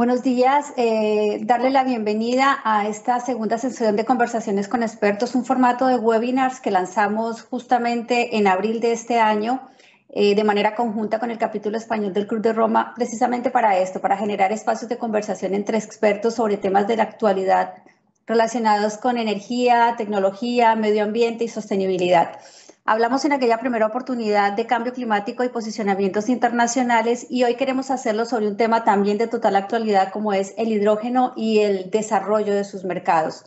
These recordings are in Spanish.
Buenos días. Eh, darle la bienvenida a esta segunda sesión de conversaciones con expertos, un formato de webinars que lanzamos justamente en abril de este año eh, de manera conjunta con el capítulo español del Club de Roma, precisamente para esto, para generar espacios de conversación entre expertos sobre temas de la actualidad relacionados con energía, tecnología, medio ambiente y sostenibilidad. Hablamos en aquella primera oportunidad de cambio climático y posicionamientos internacionales y hoy queremos hacerlo sobre un tema también de total actualidad como es el hidrógeno y el desarrollo de sus mercados.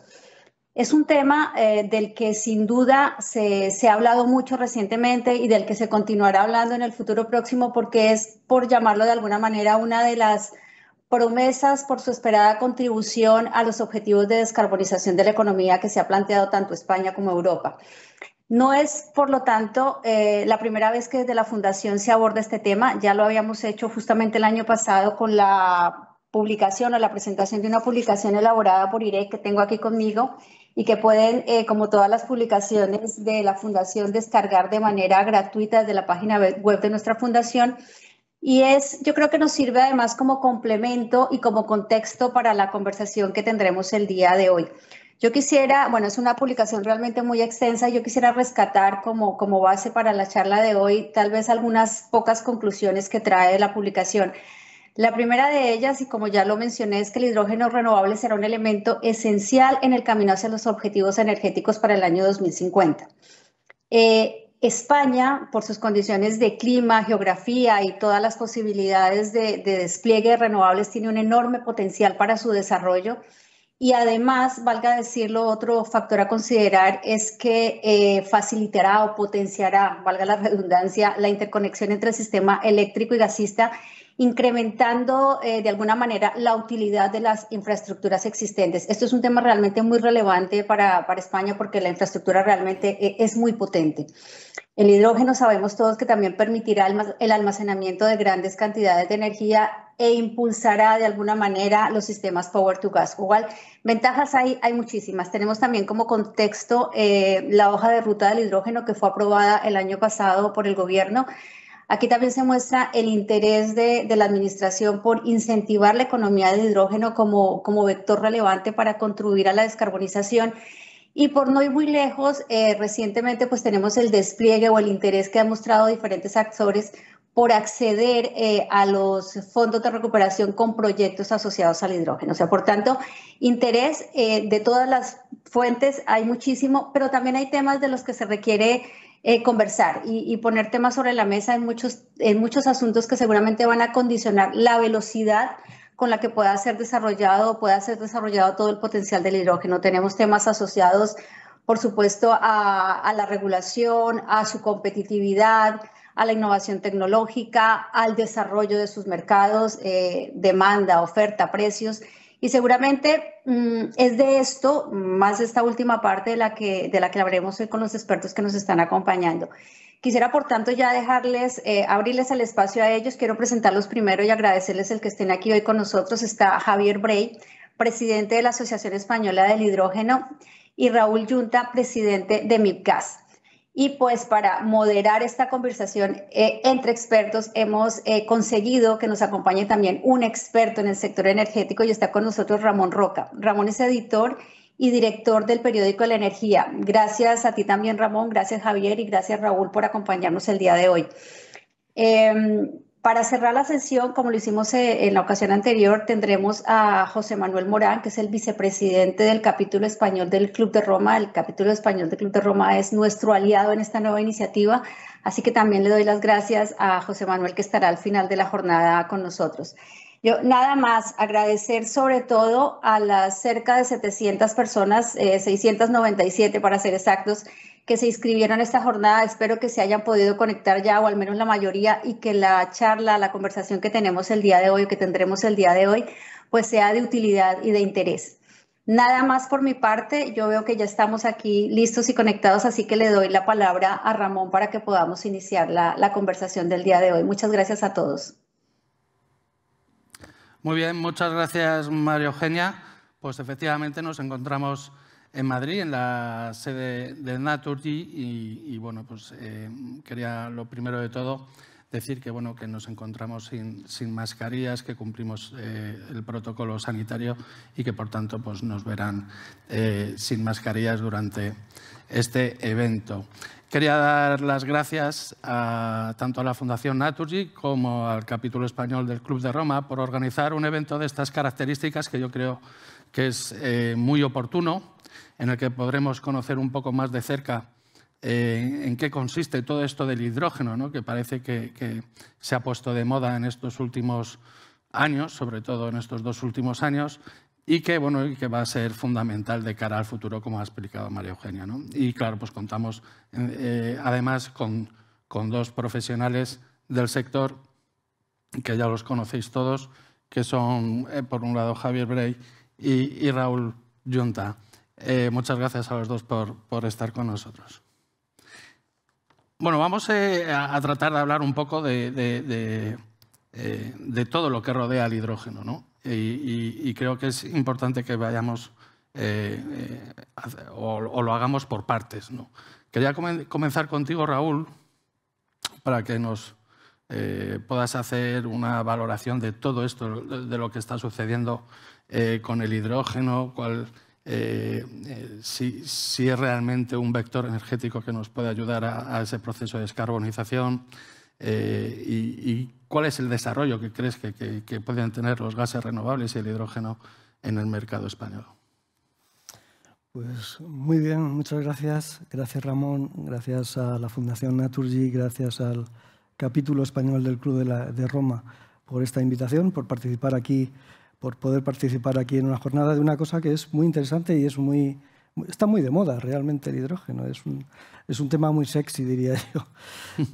Es un tema eh, del que sin duda se, ha hablado mucho recientemente y del que se continuará hablando en el futuro próximo porque es, por llamarlo de alguna manera, una de las promesas por su esperada contribución a los objetivos de descarbonización de la economía que se ha planteado tanto España como Europa. No es, por lo tanto, eh, la primera vez que desde la Fundación se aborda este tema. Ya lo habíamos hecho justamente el año pasado con la publicación o la presentación de una publicación elaborada por IREC que tengo aquí conmigo y que pueden, eh, como todas las publicaciones de la Fundación, descargar de manera gratuita desde la página web de nuestra Fundación. Y es, yo creo que nos sirve además como complemento y como contexto para la conversación que tendremos el día de hoy. Yo quisiera, bueno, es una publicación realmente muy extensa, yo quisiera rescatar como, como base para la charla de hoy tal vez algunas pocas conclusiones que trae la publicación. La primera de ellas, y como ya lo mencioné, es que el hidrógeno renovable será un elemento esencial en el camino hacia los objetivos energéticos para el año 2050. Eh, España, por sus condiciones de clima, geografía y todas las posibilidades de, de despliegue de renovables, tiene un enorme potencial para su desarrollo y además, valga decirlo, otro factor a considerar es que eh, facilitará o potenciará, valga la redundancia, la interconexión entre el sistema eléctrico y gasista, incrementando eh, de alguna manera la utilidad de las infraestructuras existentes. Esto es un tema realmente muy relevante para, España porque la infraestructura realmente eh, es muy potente. El hidrógeno sabemos todos que también permitirá el almacenamiento de grandes cantidades de energía e impulsará de alguna manera los sistemas Power to Gas. Igual, ventajas hay, hay muchísimas. Tenemos también como contexto eh, la hoja de ruta del hidrógeno que fue aprobada el año pasado por el gobierno. Aquí también se muestra el interés de, la administración por incentivar la economía del hidrógeno como, como vector relevante para contribuir a la descarbonización. Y por no ir muy lejos, eh, recientemente pues tenemos el despliegue o el interés que han mostrado diferentes actores por acceder eh, a los fondos de recuperación con proyectos asociados al hidrógeno. O sea, por tanto, interés eh, de todas las fuentes hay muchísimo, pero también hay temas de los que se requiere eh, conversar y, poner temas sobre la mesa en muchos, en muchos asuntos que seguramente van a condicionar la velocidad con la que pueda ser desarrollado pueda ser desarrollado todo el potencial del hidrógeno. Tenemos temas asociados, por supuesto, a la regulación, a su competitividad, a la innovación tecnológica, al desarrollo de sus mercados, eh, demanda, oferta, precios. Y seguramente mm, es de esto, más esta última parte de la, que, de la que hablaremos hoy con los expertos que nos están acompañando. Quisiera, por tanto, ya dejarles, eh, abrirles el espacio a ellos. Quiero presentarlos primero y agradecerles el que estén aquí hoy con nosotros. Está Javier Bray, presidente de la Asociación Española del Hidrógeno, y Raúl Yunta, presidente de MIPGAS. Y pues para moderar esta conversación eh, entre expertos, hemos eh, conseguido que nos acompañe también un experto en el sector energético y está con nosotros Ramón Roca. Ramón es editor y director del periódico La Energía. Gracias a ti también, Ramón, gracias Javier y gracias Raúl por acompañarnos el día de hoy. Em, para cerrar la sesión, como lo hicimos eh, en la ocasión anterior, tendremos a José Manuel Morán, que es el vicepresidente del capítulo español del Club de Roma. El capítulo español del Club de Roma es nuestro aliado en esta nueva iniciativa, así que también le doy las gracias a José Manuel, que estará al final de la jornada con nosotros. Yo nada más agradecer sobre todo a las cerca de 700 personas, 697 eh, para ser exactos, que se inscribieron a esta jornada. Espero que se hayan podido conectar ya, o al menos la mayoría, y que la charla, la conversación que tenemos el día de hoy, que tendremos el día de hoy, pues sea de utilidad y de interés. Nada más por mi parte, yo veo que ya estamos aquí listos y conectados, así que le doy la palabra a Ramón para que podamos iniciar la, la conversación del día de hoy. Muchas gracias a todos. Muy bien, muchas gracias María Eugenia. Pues efectivamente nos encontramos en Madrid, en la sede de Naturgy. Y, bueno, pues eh, quería lo primero de todo decir que, bueno, que nos encontramos sin, mascarillas, que cumplimos eh, el protocolo sanitario y que por tanto pues, nos verán eh, sin mascarillas durante este evento. Quería dar las gracias a, tanto a la Fundación Naturgy como al capítulo español del Club de Roma por organizar un evento de estas características que yo creo que es muy oportuno en el que podremos conocer un poco más de cerca eh, en qué consiste todo esto del hidrógeno, que parece que, se ha puesto de moda en estos últimos años, sobre todo en estos dos últimos años, y que, bueno, que va a ser fundamental de cara al futuro, como ha explicado María Eugenia. Y claro, pues contamos eh, además con, dos profesionales del sector que ya los conocéis todos, que son, eh, por un lado, Javier Bray y, Raúl Junta. Eh, muchas gracias a los dos por, estar con nosotros. Bueno, vamos eh, a, tratar de hablar un poco eh, de, todo lo que rodea al hidrógeno, ¿no? y, creo que es importante que vayamos o, lo hagamos por partes, Quería comenzar contigo, Raúl, para que nos puedas hacer una valoración de todo esto, de lo que está sucediendo con el hidrógeno, cuál eh, si, es realmente un vector energético que nos puede ayudar a, ese proceso de descarbonización eh, y, cuál es el desarrollo que crees que, pueden tener los gases renovables y el hidrógeno en el mercado español. Pues muy bien, muchas gracias. Gracias Ramón, gracias a la Fundación Naturgy, gracias al capítulo español del Club de, la, de Roma por esta invitación, por participar aquí por poder participar aquí en una jornada de una cosa que es muy interesante y es muy, está muy de moda realmente el hidrógeno. Es un, es un tema muy sexy, diría yo.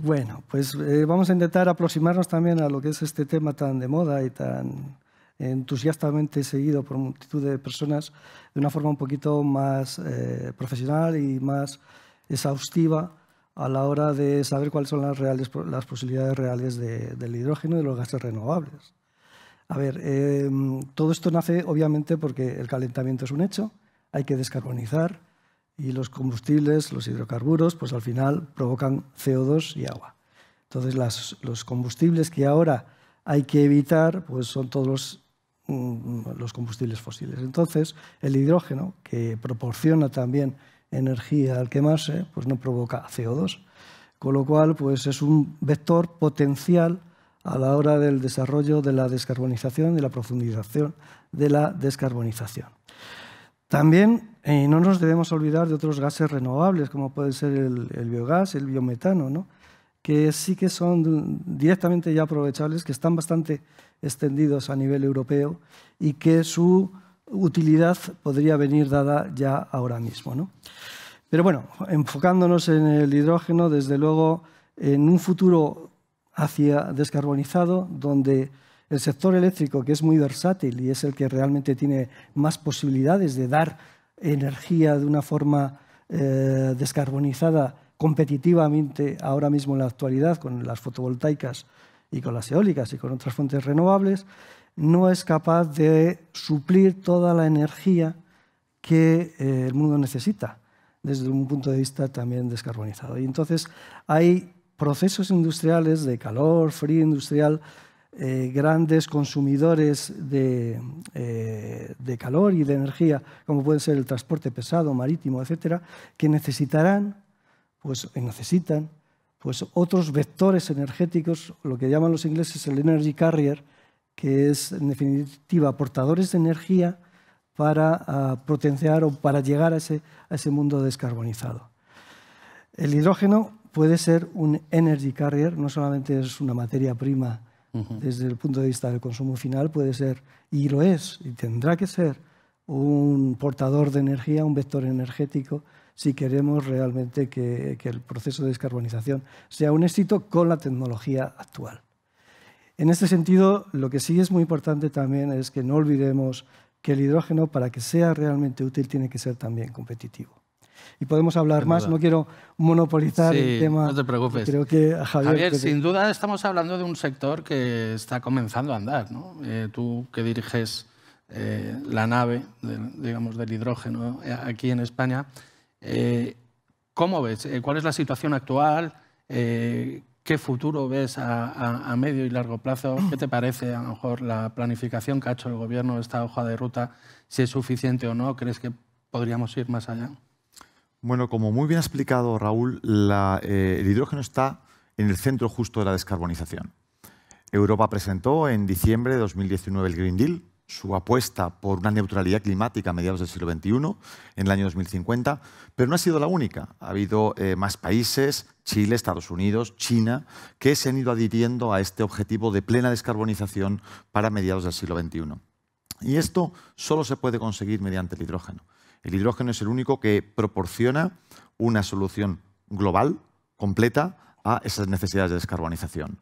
bueno, pues eh, vamos a intentar aproximarnos también a lo que es este tema tan de moda y tan entusiastamente seguido por multitud de personas de una forma un poquito más eh, profesional y más exhaustiva a la hora de saber cuáles son las, reales, las posibilidades reales del hidrógeno y de los gases renovables. A ver, em, todo esto nace obviamente porque el calentamiento es un hecho, hay que descarbonizar y los combustibles, los hidrocarburos, pues al final provocan CO2 y agua. Entonces los combustibles que ahora hay que evitar pues son todos los, mm, los combustibles fósiles. Entonces el hidrógeno, que proporciona también energía al quemarse, pues no provoca CO2. Con lo cual pues es un vector potencial a la hora del desarrollo de la descarbonización y la profundización de la descarbonización. También eh, no nos debemos olvidar de otros gases renovables, como puede ser el, biogás, el biometano, ¿no? que sí que son directamente ya aprovechables, que están bastante extendidos a nivel europeo y que su utilidad podría venir dada ya ahora mismo. Pero bueno, enfocándonos en el hidrógeno, desde luego, en un futuro hacia descarbonizado, donde el sector eléctrico, que es muy versátil y es el que realmente tiene más posibilidades de dar energía de una forma eh, descarbonizada competitivamente ahora mismo en la actualidad con las fotovoltaicas y con las eólicas y con otras fuentes renovables, no es capaz de suplir toda la energía que eh, el mundo necesita desde un punto de vista también descarbonizado. Y entonces hay procesos industriales de calor, frío industrial, eh, grandes consumidores eh, de, calor y de energía, como puede ser el transporte pesado, marítimo, etcétera, que necesitarán, pues eh, necesitan, pues otros vectores energéticos, lo que llaman los ingleses el energy carrier, que es en definitiva portadores de energía para ah, potenciar o para llegar a ese mundo descarbonizado. El hidrógeno puede ser un energy carrier, no solamente es una materia prima desde el punto de vista del consumo final, puede ser, y lo es, y tendrá que ser, un portador de energía, un vector energético, si queremos realmente que el proceso de descarbonización sea un éxito con la tecnología actual. En este sentido, lo que sí es muy importante también es que no olvidemos que el hidrógeno, para que sea realmente útil, tiene que ser también competitivo y podemos hablar más. No quiero monopolizar el tema. No te preocupes. Creo que Javier, sin duda estamos hablando de un sector que está comenzando a andar. ¿no? Eh, tú que diriges eh, la nave, digamos, del hidrógeno eh, aquí en España, ¿cómo ves? ¿Cuál es la situación actual? ¿Qué futuro ves a, medio y largo plazo? ¿Qué te parece a lo mejor la planificación que ha hecho el Gobierno, de esta hoja de ruta, si es suficiente o no? ¿Crees que podríamos ir más allá? Bueno, como muy bien ha explicado Raúl, la, eh, el hidrógeno está en el centro justo de la descarbonización. Europa presentó en diciembre de 2019 el Green Deal, su apuesta por una neutralidad climática a mediados del siglo XXI, en el año 2050, pero no ha sido la única. Ha habido eh, más países, Chile, Estados Unidos, China, que se han ido adhiriendo a este objetivo de plena descarbonización para mediados del siglo XXI. Y esto solo se puede conseguir mediante el hidrógeno. El hidrógeno es el único que proporciona una solución global, completa, a esas necesidades de descarbonización.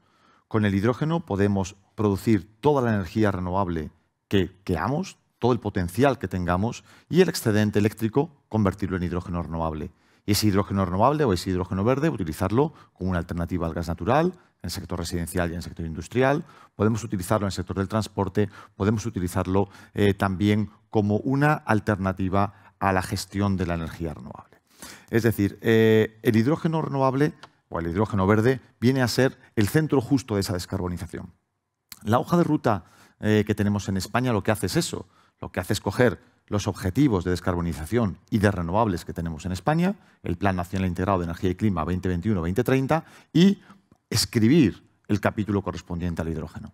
Con el hidrógeno podemos producir toda la energía renovable que queramos, todo el potencial que tengamos y el excedente eléctrico convertirlo en hidrógeno renovable. Y ese hidrógeno renovable o ese hidrógeno verde, utilizarlo como una alternativa al gas natural, en el sector residencial y en el sector industrial. Podemos utilizarlo en el sector del transporte, podemos utilizarlo eh, también como una alternativa a la gestión de la energía renovable. Es decir, eh, el hidrógeno renovable o el hidrógeno verde viene a ser el centro justo de esa descarbonización. La hoja de ruta eh, que tenemos en España lo que hace es eso, lo que hace es coger los objetivos de descarbonización y de renovables que tenemos en España, el Plan Nacional Integrado de Energía y Clima 2021-2030 y escribir el capítulo correspondiente al hidrógeno.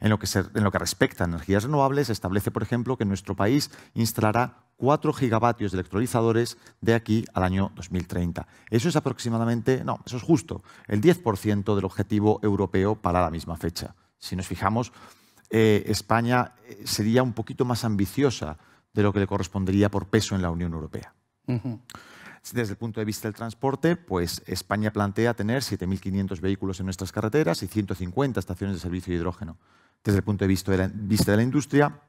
En lo, que respecta a energías renovables, establece, por ejemplo, que nuestro país instalará 4 gigavatios de electrolizadores de aquí al año 2030. Eso es aproximadamente, no, eso es justo, el 10% del objetivo europeo para la misma fecha. Si nos fijamos, eh, España eh, sería un poquito más ambiciosa de lo que le correspondería por peso en la Unión Europea. Desde el punto de vista del transporte, pues España plantea tener 7.500 vehículos en nuestras carreteras y 150 estaciones de servicio de hidrógeno. Desde el punto de vista de la, vista de la industria,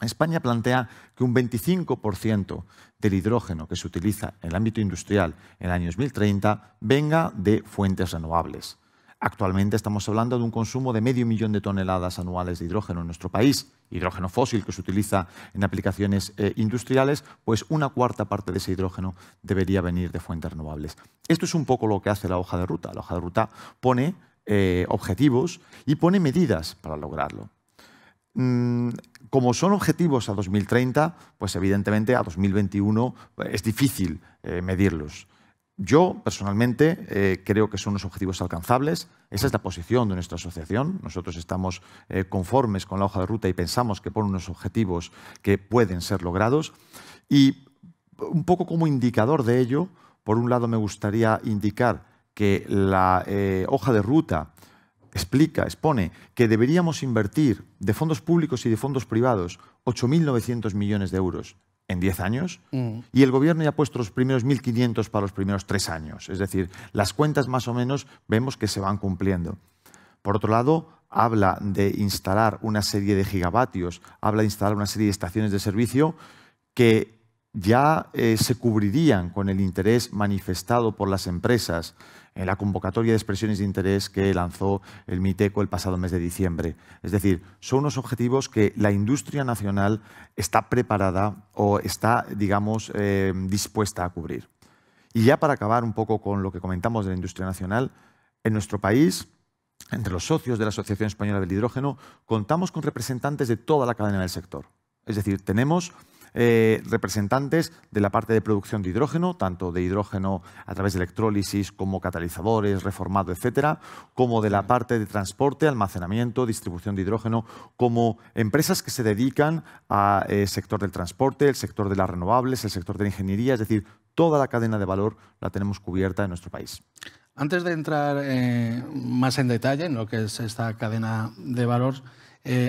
España plantea que un 25% del hidrógeno que se utiliza en el ámbito industrial en el año 2030 venga de fuentes renovables. Actualmente estamos hablando de un consumo de medio millón de toneladas anuales de hidrógeno en nuestro país, hidrógeno fósil que se utiliza en aplicaciones eh, industriales, pues una cuarta parte de ese hidrógeno debería venir de fuentes renovables. Esto es un poco lo que hace la hoja de ruta. La hoja de ruta pone eh, objetivos y pone medidas para lograrlo. Mm, como son objetivos a 2030, pues evidentemente a 2021 eh, es difícil medirlos. Yo, personalmente, eh, creo que son unos objetivos alcanzables. Esa es la posición de nuestra asociación. Nosotros estamos eh, conformes con la hoja de ruta y pensamos que pone unos objetivos que pueden ser logrados. Y un poco como indicador de ello, por un lado me gustaría indicar que la eh, hoja de ruta explica, expone que deberíamos invertir de fondos públicos y de fondos privados 8.900 millones de euros en 10 años mm. y el gobierno ya ha puesto los primeros 1.500 para los primeros 3 años. Es decir, las cuentas más o menos vemos que se van cumpliendo. Por otro lado, habla de instalar una serie de gigavatios, habla de instalar una serie de estaciones de servicio que ya eh, se cubrirían con el interés manifestado por las empresas en la convocatoria de expresiones de interés que lanzó el MITECO el pasado mes de diciembre. Es decir, son unos objetivos que la industria nacional está preparada o está, digamos, eh, dispuesta a cubrir. Y ya para acabar un poco con lo que comentamos de la industria nacional, en nuestro país, entre los socios de la Asociación Española del Hidrógeno, contamos con representantes de toda la cadena del sector. Es decir, tenemos eh, representantes de la parte de producción de hidrógeno, tanto de hidrógeno a través de electrólisis como catalizadores, reformado, etcétera, como de la parte de transporte, almacenamiento, distribución de hidrógeno, como empresas que se dedican al eh, sector del transporte, el sector de las renovables, el sector de la ingeniería, es decir, toda la cadena de valor la tenemos cubierta en nuestro país. Antes de entrar eh, más en detalle en lo que es esta cadena de valor,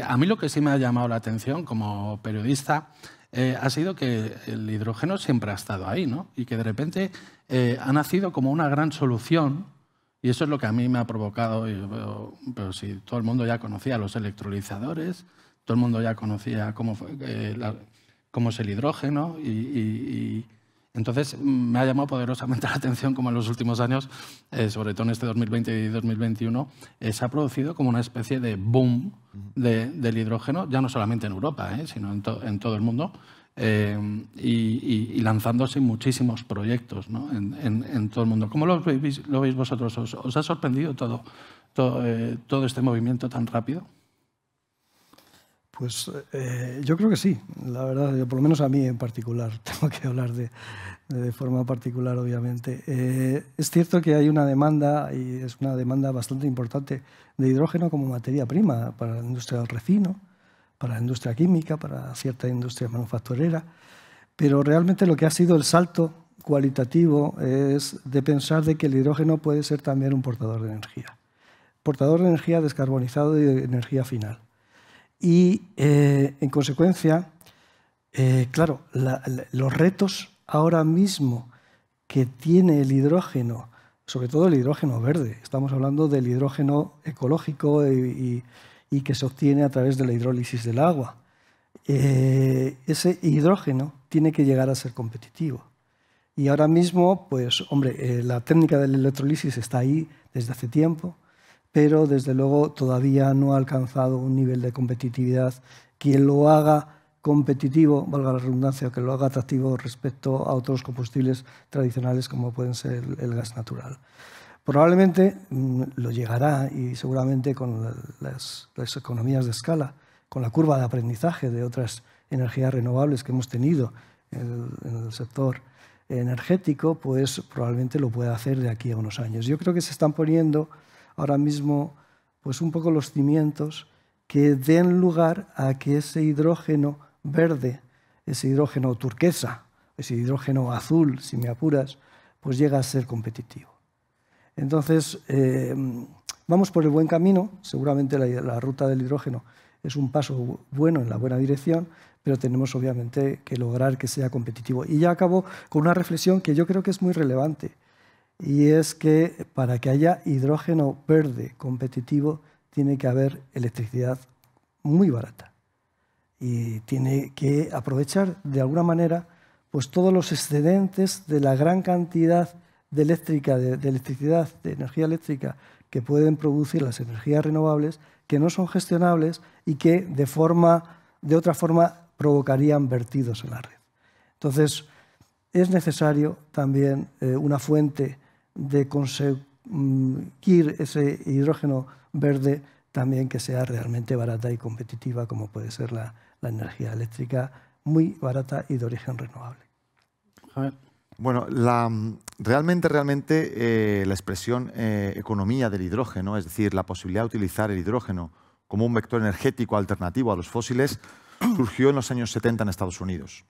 a mí lo que sí me ha llamado la atención como periodista eh, ha sido que el hidrógeno siempre ha estado ahí, ¿no? Y que de repente eh, ha nacido como una gran solución, y eso es lo que a mí me ha provocado, pero, si todo el mundo ya conocía los electrolizadores, todo el mundo ya conocía cómo, eh, es el hidrógeno y entonces, me ha llamado poderosamente la atención como en los últimos años, eh, sobre todo en este 2020 y 2021, eh, se ha producido como una especie de boom del hidrógeno, ya no solamente en Europa, eh, sino en, todo el mundo, y, lanzándose muchísimos proyectos en, todo el mundo. ¿Cómo lo veis, vosotros? ¿Os, ha sorprendido todo este movimiento tan rápido? Pues eh, yo creo que sí, la verdad, por lo menos a mí en particular, tengo que hablar de, forma particular, obviamente. Eh, es cierto que hay una demanda, y es una demanda bastante importante, de hidrógeno como materia prima para la industria del refino, para la industria química, para cierta industria manufacturera, pero realmente lo que ha sido el salto cualitativo es de pensar de que el hidrógeno puede ser también un portador de energía, portador de energía descarbonizado y de energía final. Y eh, en consecuencia, eh, claro, los retos ahora mismo que tiene el hidrógeno, sobre todo el hidrógeno verde, estamos hablando del hidrógeno ecológico y, que se obtiene a través de la hidrólisis del agua. Eh, ese hidrógeno tiene que llegar a ser competitivo. Y ahora mismo, pues hombre, la técnica del la electrolisis está ahí desde hace tiempo, pero desde luego todavía no ha alcanzado un nivel de competitividad. Quien lo haga competitivo, valga la redundancia, o que lo haga atractivo respecto a otros combustibles tradicionales como pueden ser el gas natural. Probablemente mm, lo llegará y seguramente con las, economías de escala, con la curva de aprendizaje de otras energías renovables que hemos tenido en el sector energético, pues probablemente lo pueda hacer de aquí a unos años. Yo creo que se están poniendo ahora mismo pues un poco los cimientos que den lugar a que ese hidrógeno verde, ese hidrógeno turquesa, ese hidrógeno azul, si me apuras, pues llega a ser competitivo. Entonces, eh, vamos por el buen camino, seguramente la ruta del hidrógeno es un paso bueno en la buena dirección, pero tenemos obviamente que lograr que sea competitivo. Y ya acabo con una reflexión que yo creo que es muy relevante y es que para que haya hidrógeno verde competitivo tiene que haber electricidad muy barata y tiene que aprovechar de alguna manera pues todos los excedentes de la gran cantidad de, eléctrica, de, electricidad, de energía eléctrica que pueden producir las energías renovables que no son gestionables y que de, forma, de otra forma provocarían vertidos en la red. Entonces, es necesario también eh, una fuente de conseguir ese hidrógeno verde también que sea realmente barata y competitiva, como puede ser la, energía eléctrica, muy barata y de origen renovable. Bueno, realmente, realmente eh, la expresión eh, economía del hidrógeno, es decir, la posibilidad de utilizar el hidrógeno como un vector energético alternativo a los fósiles, surgió en los años 70 en Estados Unidos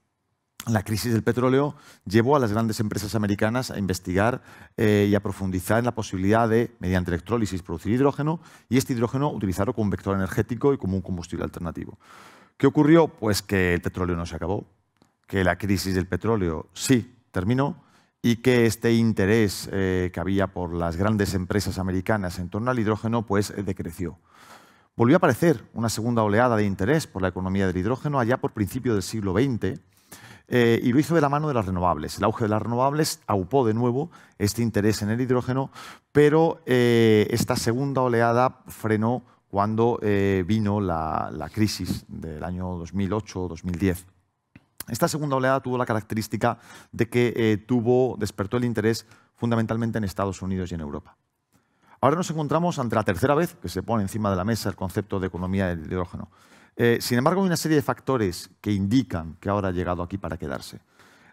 la crisis del petróleo llevó a las grandes empresas americanas a investigar eh, y a profundizar en la posibilidad de, mediante electrólisis, producir hidrógeno y este hidrógeno utilizarlo como un vector energético y como un combustible alternativo. ¿Qué ocurrió? Pues que el petróleo no se acabó, que la crisis del petróleo sí terminó y que este interés eh, que había por las grandes empresas americanas en torno al hidrógeno pues eh, decreció. Volvió a aparecer una segunda oleada de interés por la economía del hidrógeno allá por principio del siglo XX eh, y lo hizo de la mano de las renovables. El auge de las renovables aupó de nuevo este interés en el hidrógeno, pero eh, esta segunda oleada frenó cuando eh, vino la, crisis del año 2008-2010. Esta segunda oleada tuvo la característica de que tuvo, despertó el interés fundamentalmente en Estados Unidos y en Europa. Ahora nos encontramos ante la tercera vez que se pone encima de la mesa el concepto de economía del hidrógeno. Eh, sin embargo, hay una serie de factores que indican que ahora ha llegado aquí para quedarse.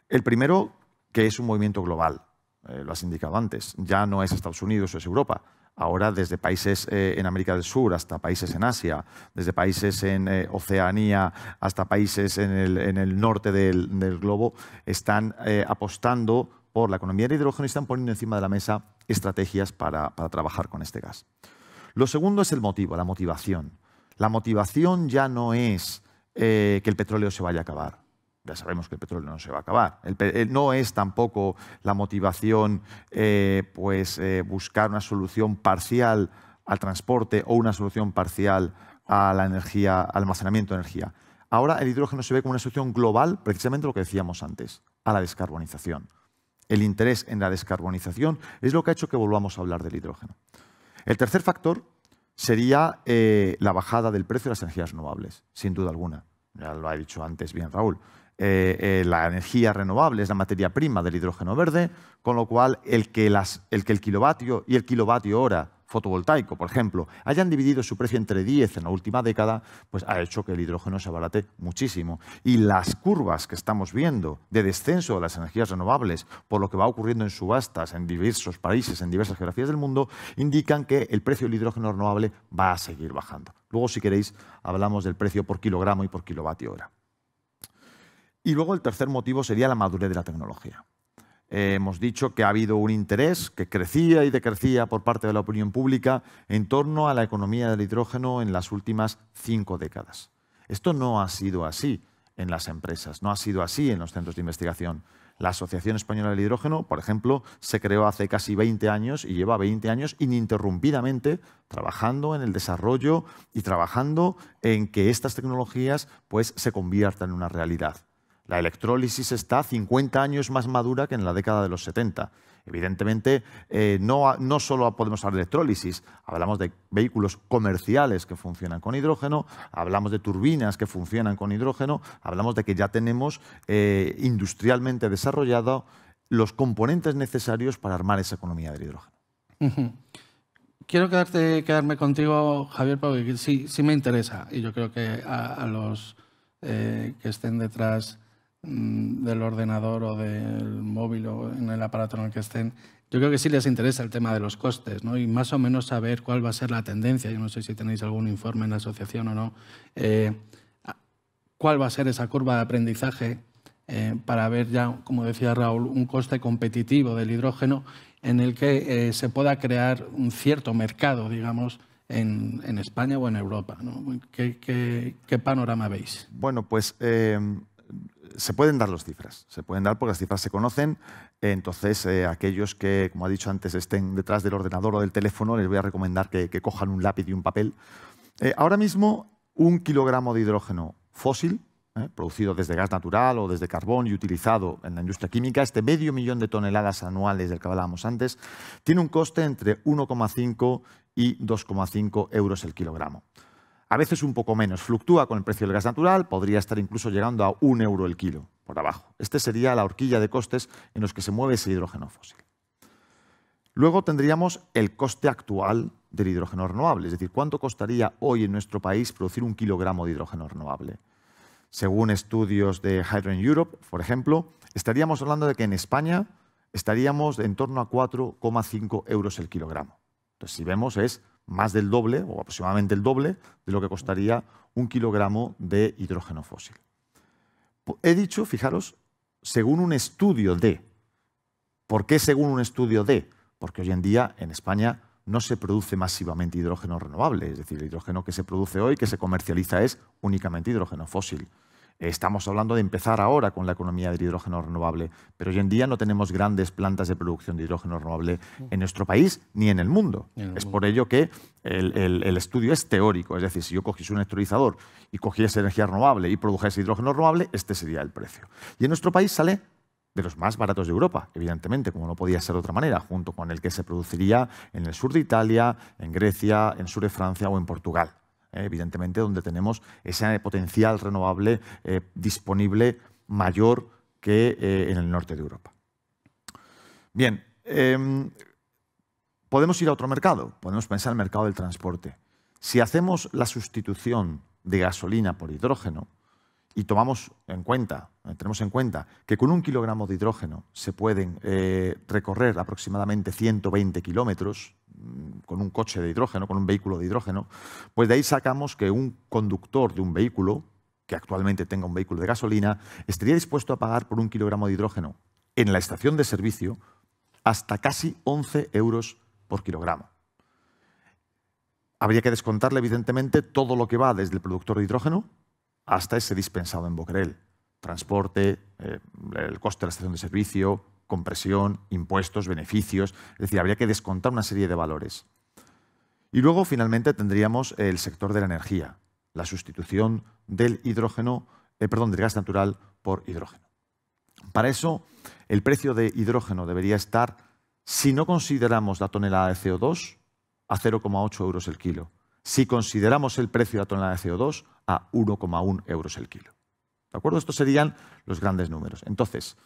El primero, que es un movimiento global. Eh, lo has indicado antes. Ya no es Estados Unidos o es Europa. Ahora, desde países eh, en América del Sur hasta países en Asia, desde países en Oceanía hasta países en el, norte del, globo, están apostando por la economía del hidrógeno y están poniendo encima de la mesa estrategias para trabajar con este gas. Lo segundo es el motivo, la motivación. La motivación ya no es eh, que el petróleo se vaya a acabar. Ya sabemos que el petróleo no se va a acabar. Eh, no es tampoco la motivación eh, pues, buscar una solución parcial al transporte o una solución parcial a la energía, al almacenamiento de energía. Ahora el hidrógeno se ve como una solución global, precisamente lo que decíamos antes, a la descarbonización. El interés en la descarbonización es lo que ha hecho que volvamos a hablar del hidrógeno. El tercer factor sería eh, la bajada del precio de las energías renovables, sin duda alguna. Ya lo ha dicho antes bien Raúl. Eh, eh, la energía renovable es la materia prima del hidrógeno verde, con lo cual el el que el kilovatio y el kilovatio hora fotovoltaico, por ejemplo, hayan dividido su precio entre 10 en la última década, pues ha hecho que el hidrógeno se abarate muchísimo. Y las curvas que estamos viendo de descenso de las energías renovables, por lo que va ocurriendo en subastas en diversos países, en diversas geografías del mundo, indican que el precio del hidrógeno renovable va a seguir bajando. Luego, si queréis, hablamos del precio por kilogramo y por kilovatio hora. Y luego el tercer motivo sería la madurez de la tecnología. Eh, hemos dicho que ha habido un interés que crecía y decrecía por parte de la opinión pública en torno a la economía del hidrógeno en las últimas cinco décadas. Esto no ha sido así en las empresas, no ha sido así en los centros de investigación. La Asociación Española del Hidrógeno, por ejemplo, se creó hace casi 20 años y lleva 20 años ininterrumpidamente trabajando en el desarrollo y trabajando en que estas tecnologías pues, se conviertan en una realidad. La electrólisis está 50 años más madura que en la década de los 70. Evidentemente, eh, no, no solo podemos hablar de electrólisis, hablamos de vehículos comerciales que funcionan con hidrógeno, hablamos de turbinas que funcionan con hidrógeno, hablamos de que ya tenemos eh, industrialmente desarrollado los componentes necesarios para armar esa economía del hidrógeno. Quiero quedarme contigo, Javier, porque sí, sí me interesa y yo creo que a, los eh, que estén detrás Mm, del ordenador o del móvil o en el aparato en el que estén, yo creo que sí les interesa el tema de los costes ¿no? y más o menos saber cuál va a ser la tendencia. Yo no sé si tenéis algún informe en la asociación o no. Eh, ¿Cuál va a ser esa curva de aprendizaje eh, para ver ya, como decía Raúl, un coste competitivo del hidrógeno en el que eh, se pueda crear un cierto mercado, digamos, en, España o en Europa? qué panorama veis? Bueno, pues se pueden dar las cifras, se pueden dar porque las cifras se conocen, entonces eh, aquellos que, como ha dicho antes, estén detrás del ordenador o del teléfono, les voy a recomendar que, cojan un lápiz y un papel. Eh, ahora mismo, un kilogramo de hidrógeno fósil, eh, producido desde gas natural o desde carbón y utilizado en la industria química, este medio millón de toneladas anuales del que hablábamos antes, tiene un coste entre 1,5 y 2,5 euros el kilogramo a veces un poco menos. Fluctúa con el precio del gas natural, podría estar incluso llegando a un euro el kilo por abajo. Este sería la horquilla de costes en los que se mueve ese hidrógeno fósil. Luego tendríamos el coste actual del hidrógeno renovable, es decir, cuánto costaría hoy en nuestro país producir un kilogramo de hidrógeno renovable. Según estudios de Hydrogen Europe, por ejemplo, estaríamos hablando de que en España estaríamos en torno a 4,5 euros el kilogramo. Entonces, si vemos, es más del doble o aproximadamente el doble de lo que costaría un kilogramo de hidrógeno fósil. He dicho, fijaros, según un estudio de. ¿Por qué según un estudio de? Porque hoy en día en España no se produce masivamente hidrógeno renovable, es decir, el hidrógeno que se produce hoy, que se comercializa, es únicamente hidrógeno fósil. Estamos hablando de empezar ahora con la economía del hidrógeno renovable, pero hoy en día no tenemos grandes plantas de producción de hidrógeno renovable mm. en nuestro país ni en el mundo. es por ello que el, estudio es teórico, es decir, si yo cogiese un electrolizador y cogiese energía renovable y produjese hidrógeno renovable, este sería el precio. Y en nuestro país sale de los más baratos de Europa, evidentemente, como no podía ser de otra manera, junto con el que se produciría en el sur de Italia, en Grecia, en el sur de Francia o en Portugal. Eh, evidentemente donde tenemos ese potencial renovable eh, disponible mayor que eh, en el norte de Europa. Bien, em, podemos ir a otro mercado, podemos pensar en el mercado del transporte. Si hacemos la sustitución de gasolina por hidrógeno, y tomamos en cuenta, eh, tenemos en cuenta que con un kilogramo de hidrógeno se pueden eh, recorrer aproximadamente 120 kilómetros mm, con un coche de hidrógeno, con un vehículo de hidrógeno, pues de ahí sacamos que un conductor de un vehículo, que actualmente tenga un vehículo de gasolina, estaría dispuesto a pagar por un kilogramo de hidrógeno en la estación de servicio hasta casi 11 euros por kilogramo. Habría que descontarle, evidentemente, todo lo que va desde el productor de hidrógeno, hasta ese dispensado en Boquerel. Transporte, eh, el coste de la estación de servicio, compresión, impuestos, beneficios. Es decir, habría que descontar una serie de valores. Y luego, finalmente, tendríamos el sector de la energía, la sustitución del hidrógeno, eh, perdón, del gas natural por hidrógeno. Para eso, el precio de hidrógeno debería estar, si no consideramos la tonelada de CO2, a 0,8 euros el kilo si consideramos el precio de la tonelada de CO2 a 1,1 euros el kilo. ¿De acuerdo? Estos serían los grandes números. Entonces,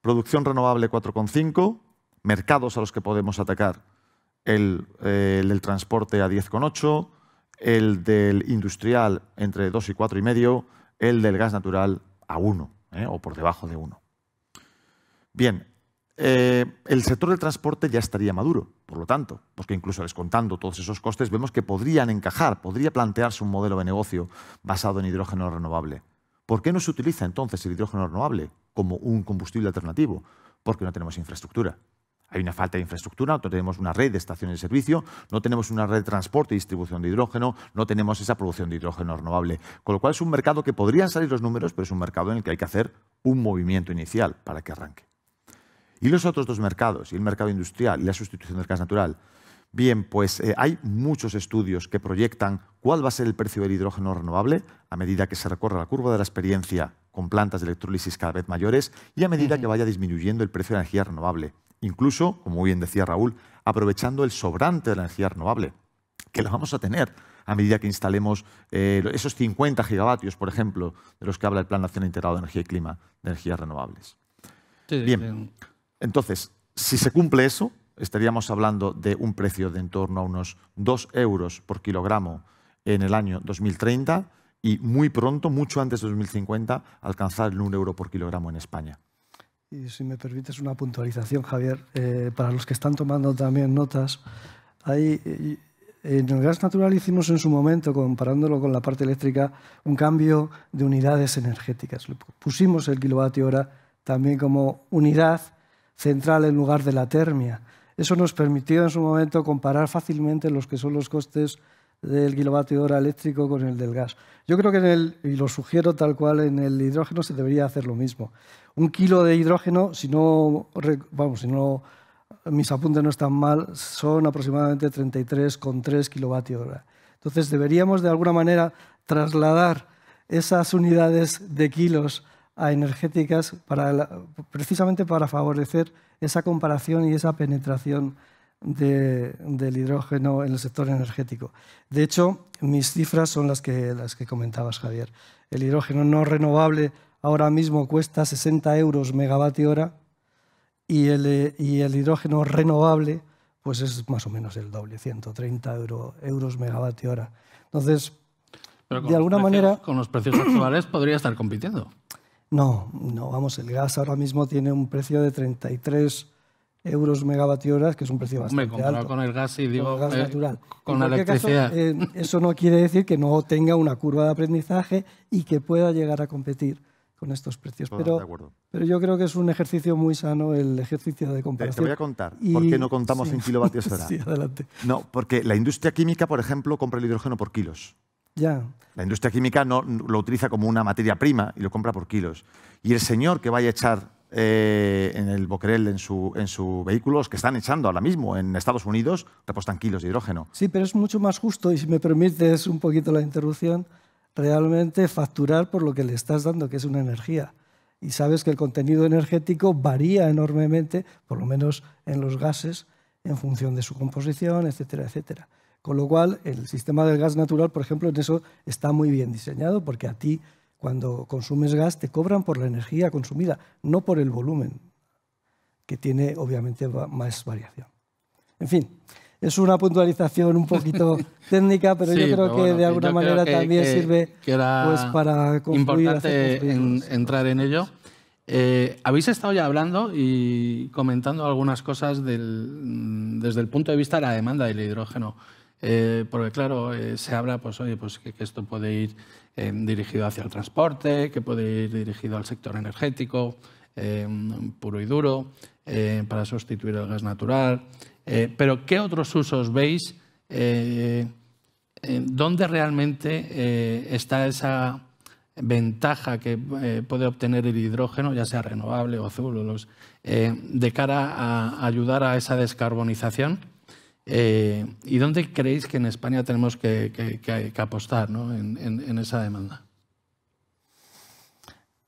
producción renovable 4,5, mercados a los que podemos atacar, el, eh, del transporte a 10,8, el del industrial entre 2 y 4,5, el del gas natural a 1 ¿eh? o por debajo de 1. Bien, eh, el sector del transporte ya estaría maduro. Por lo tanto, porque incluso descontando todos esos costes, vemos que podrían encajar, podría plantearse un modelo de negocio basado en hidrógeno renovable. ¿Por qué no se utiliza entonces el hidrógeno renovable como un combustible alternativo? Porque no tenemos infraestructura. Hay una falta de infraestructura, no tenemos una red de estaciones de servicio, no tenemos una red de transporte y distribución de hidrógeno, no tenemos esa producción de hidrógeno renovable. Con lo cual es un mercado que podrían salir los números, pero es un mercado en el que hay que hacer un movimiento inicial para que arranque. Y los otros dos mercados, y el mercado industrial y la sustitución del gas natural. Bien, pues eh, hay muchos estudios que proyectan cuál va a ser el precio del hidrógeno renovable a medida que se recorre la curva de la experiencia con plantas de electrólisis cada vez mayores y a medida que vaya disminuyendo el precio de la energía renovable. Incluso, como bien decía Raúl, aprovechando el sobrante de la energía renovable, que lo vamos a tener a medida que instalemos eh, esos 50 gigavatios, por ejemplo, de los que habla el Plan Nacional Integrado de Energía y Clima, de energías renovables. bien. Entonces, si se cumple eso, estaríamos hablando de un precio de en torno a unos 2 euros por kilogramo en el año 2030 y muy pronto, mucho antes de 2050, alcanzar el 1 euro por kilogramo en España. Y si me permites una puntualización, Javier, eh, para los que están tomando también notas, eh, en el gas natural hicimos en su momento, comparándolo con la parte eléctrica, un cambio de unidades energéticas. Pusimos el kilovatio hora también como unidad central en lugar de la termia. Eso nos permitió en su momento comparar fácilmente los que son los costes del kilovatio hora eléctrico con el del gas. Yo creo que en el, y lo sugiero tal cual, en el hidrógeno se debería hacer lo mismo. Un kilo de hidrógeno, si no, vamos, si no mis apuntes no están mal, son aproximadamente 33,3 kilovatios hora. Entonces deberíamos de alguna manera trasladar esas unidades de kilos a energéticas para precisamente para favorecer esa comparación y esa penetración del hidrógeno en el sector energético. De hecho, mis cifras son las que, las que comentabas, Javier. El hidrógeno no renovable ahora mismo cuesta 60 euros megavatio hora y el, hidrógeno renovable pues es más o menos el doble, 130 euros megavatio hora. Entonces, de alguna manera... Con los precios actuales podría estar compitiendo. No, no, vamos, el gas ahora mismo tiene un precio de 33 euros megavatio horas, que es un precio bastante Me he con el gas y digo eh, con, la electricidad. Eh, eso no quiere decir que no tenga una curva de aprendizaje y que pueda llegar a competir con estos precios. pero, pero yo creo que es un ejercicio muy sano el ejercicio de comparación. Te, voy a contar porque por qué no contamos en kilovatios hora. sí, adelante. No, porque la industria química, por ejemplo, compra el hidrógeno por kilos. La industria química no lo utiliza como una materia prima y lo compra por kilos. Y el señor que vaya a echar eh, en el Boquerel, en su, en su vehículos, que están echando ahora mismo en Estados Unidos, repostan kilos de hidrógeno. Sí, pero es mucho más justo, y si me permites un poquito la interrupción, realmente facturar por lo que le estás dando, que es una energía. Y sabes que el contenido energético varía enormemente, por lo menos en los gases, en función de su composición, etcétera, etcétera. Con lo cual, el sistema del gas natural, por ejemplo, en eso está muy bien diseñado porque a ti, cuando consumes gas, te cobran por la energía consumida, no por el volumen, que tiene obviamente más variación. En fin, es una puntualización un poquito técnica, pero yo creo que de alguna manera también sirve que era pues, para concluir. Importante entrar en ello. Eh, habéis estado ya hablando y comentando algunas cosas mm, desde el punto de vista de la demanda del hidrógeno. Eh, porque claro, eh, se habla pues, pues que, esto puede ir eh, dirigido hacia el transporte, que puede ir dirigido al sector energético, puro y duro, para sustituir el gas natural. pero ¿qué otros usos veis? ¿Dónde realmente está esa ventaja que puede obtener el hidrógeno, ya sea renovable o azul, de cara a ayudar a esa descarbonización? Eh, ¿Y dónde creéis que en España tenemos que, apostar en, esa demanda?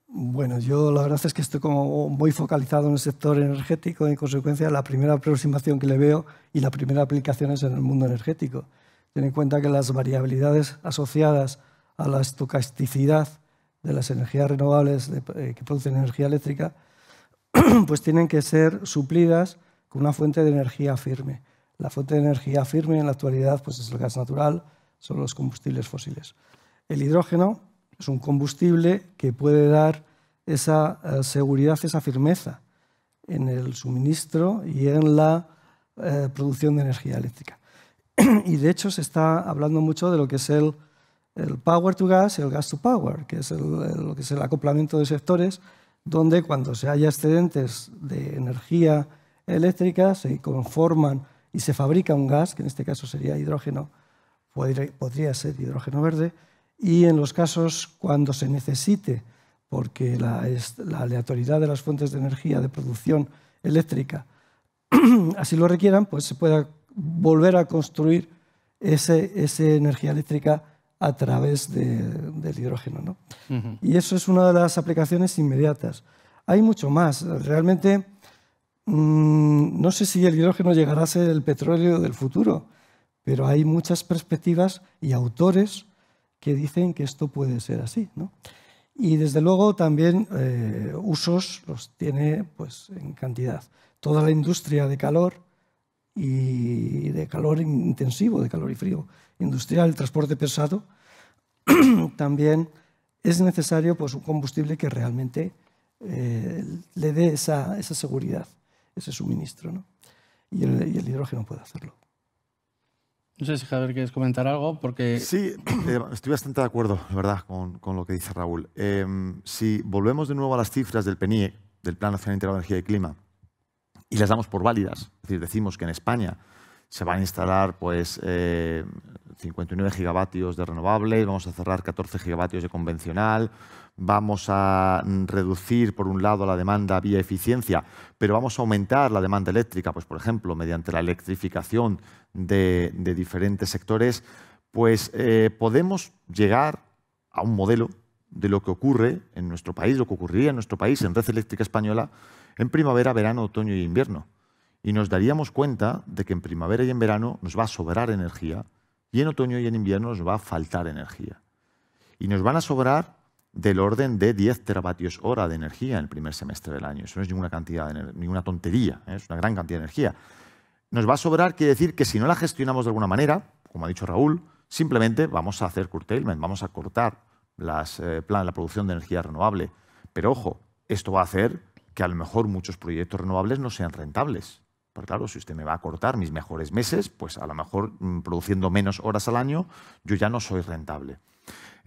Bueno, yo la verdad es que estoy como muy focalizado en el sector energético y en consecuencia la primera aproximación que le veo y la primera aplicación es en el mundo energético. Ten en cuenta que las variabilidades asociadas a la estocasticidad de las energías renovables eh, que producen energía eléctrica pues tienen que ser suplidas con una fuente de energía firme. La fuente de energía firme en la actualidad pues, es el gas natural, son los combustibles fósiles. El hidrógeno es un combustible que puede dar esa eh, seguridad, esa firmeza en el suministro y en la eh, producción de energía eléctrica. y de hecho se está hablando mucho de lo que es el, power to gas y el gas to power, que es lo que es el acoplamiento de sectores, donde cuando se haya excedentes de energía eléctrica se conforman y se fabrica un gas, que en este caso sería hidrógeno, podría ser hidrógeno verde, y en los casos cuando se necesite, porque la, la aleatoriedad de las fuentes de energía de producción eléctrica así lo requieran, pues se pueda volver a construir esa energía eléctrica a través del hidrógeno. Y eso es una de las aplicaciones inmediatas. Hay mucho más. Realmente Mm, no sé si el hidrógeno llegará a ser el petróleo del futuro, pero hay muchas perspectivas y autores que dicen que esto puede ser así. Y desde luego también eh, usos los tiene pues, en cantidad. Toda la industria de calor y de calor intensivo, de calor y frío, industrial, transporte pesado, también es necesario pues, un combustible que realmente eh, le dé esa seguridad ese suministro. ¿no? Y, el, hidrógeno puede hacerlo. No sé si Javier quieres comentar algo, porque... Sí, eh, estoy bastante de acuerdo, la verdad, con, lo que dice Raúl. Em, si volvemos de nuevo a las cifras del PNIE, del Plan Nacional de Energía y Clima, y las damos por válidas, es decir, decimos que en España se van a instalar pues, 59 eh, gigavatios de renovables, vamos a cerrar 14 gigavatios de convencional, vamos a mm, reducir, por un lado, la demanda vía eficiencia, pero vamos a aumentar la demanda eléctrica, pues, por ejemplo, mediante la electrificación de, diferentes sectores, pues eh, podemos llegar a un modelo de lo que ocurre en nuestro país, lo que ocurriría en nuestro país en red eléctrica española en primavera, verano, otoño y e invierno. Y nos daríamos cuenta de que en primavera y en verano nos va a sobrar energía y en otoño y en invierno nos va a faltar energía. Y nos van a sobrar del orden de 10 teravatios hora de energía en el primer semestre del año. Eso no es ninguna cantidad, ninguna tontería, ¿eh? es una gran cantidad de energía. Nos va a sobrar, quiere decir que si no la gestionamos de alguna manera, como ha dicho Raúl, simplemente vamos a hacer curtailment, vamos a cortar las, eh, plan, la producción de energía renovable. Pero ojo, esto va a hacer que a lo mejor muchos proyectos renovables no sean rentables. Porque claro, si usted me va a cortar mis mejores meses, pues a lo mejor mm, produciendo menos horas al año, yo ya no soy rentable.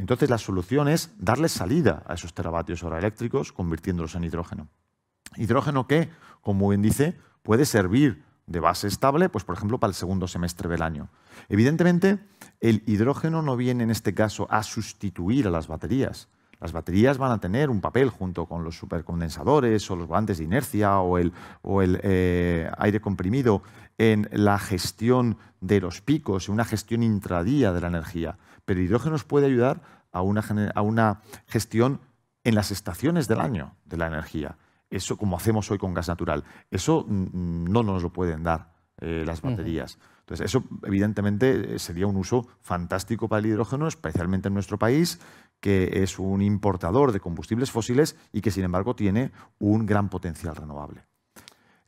Entonces la solución es darle salida a esos teravatios hora eléctricos convirtiéndolos en hidrógeno. Hidrógeno que, como bien dice, puede servir de base estable, pues por ejemplo, para el segundo semestre del año. Evidentemente, el hidrógeno no viene en este caso a sustituir a las baterías. Las baterías van a tener un papel junto con los supercondensadores o los volantes de inercia o el, o el eh, aire comprimido en la gestión de los picos, en una gestión intradía de la energía pero el hidrógeno nos puede ayudar a una, gestión en las estaciones del año de la energía. Eso, como hacemos hoy con gas natural, eso mm, mm, no nos lo pueden dar eh, las baterías. Entonces, eso evidentemente eh, sería un uso fantástico para el hidrógeno, especialmente en nuestro país, que es un importador de combustibles fósiles y que, sin embargo, tiene un gran potencial renovable.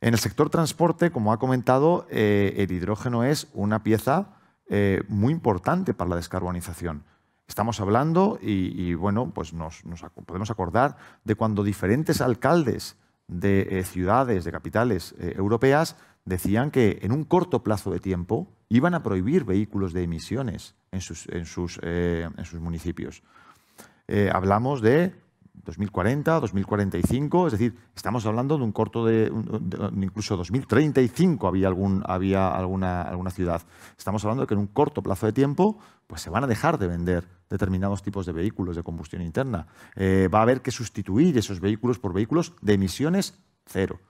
En el sector transporte, como ha comentado, eh, el hidrógeno es una pieza eh, muy importante para la descarbonización. Estamos hablando y, bueno, pues nos, podemos acordar de cuando diferentes alcaldes de eh, ciudades, de capitales eh, europeas, decían que en un corto plazo de tiempo iban a prohibir vehículos de emisiones en sus, en sus, en sus municipios. hablamos de 2040, 2045, es decir, estamos hablando de un corto de, incluso 2035 había, algún, había alguna, alguna, ciudad. Estamos hablando de que en un corto plazo de tiempo pues se van a dejar de vender determinados tipos de vehículos de combustión interna. Eh, va a haber que sustituir esos vehículos por vehículos de emisiones cero.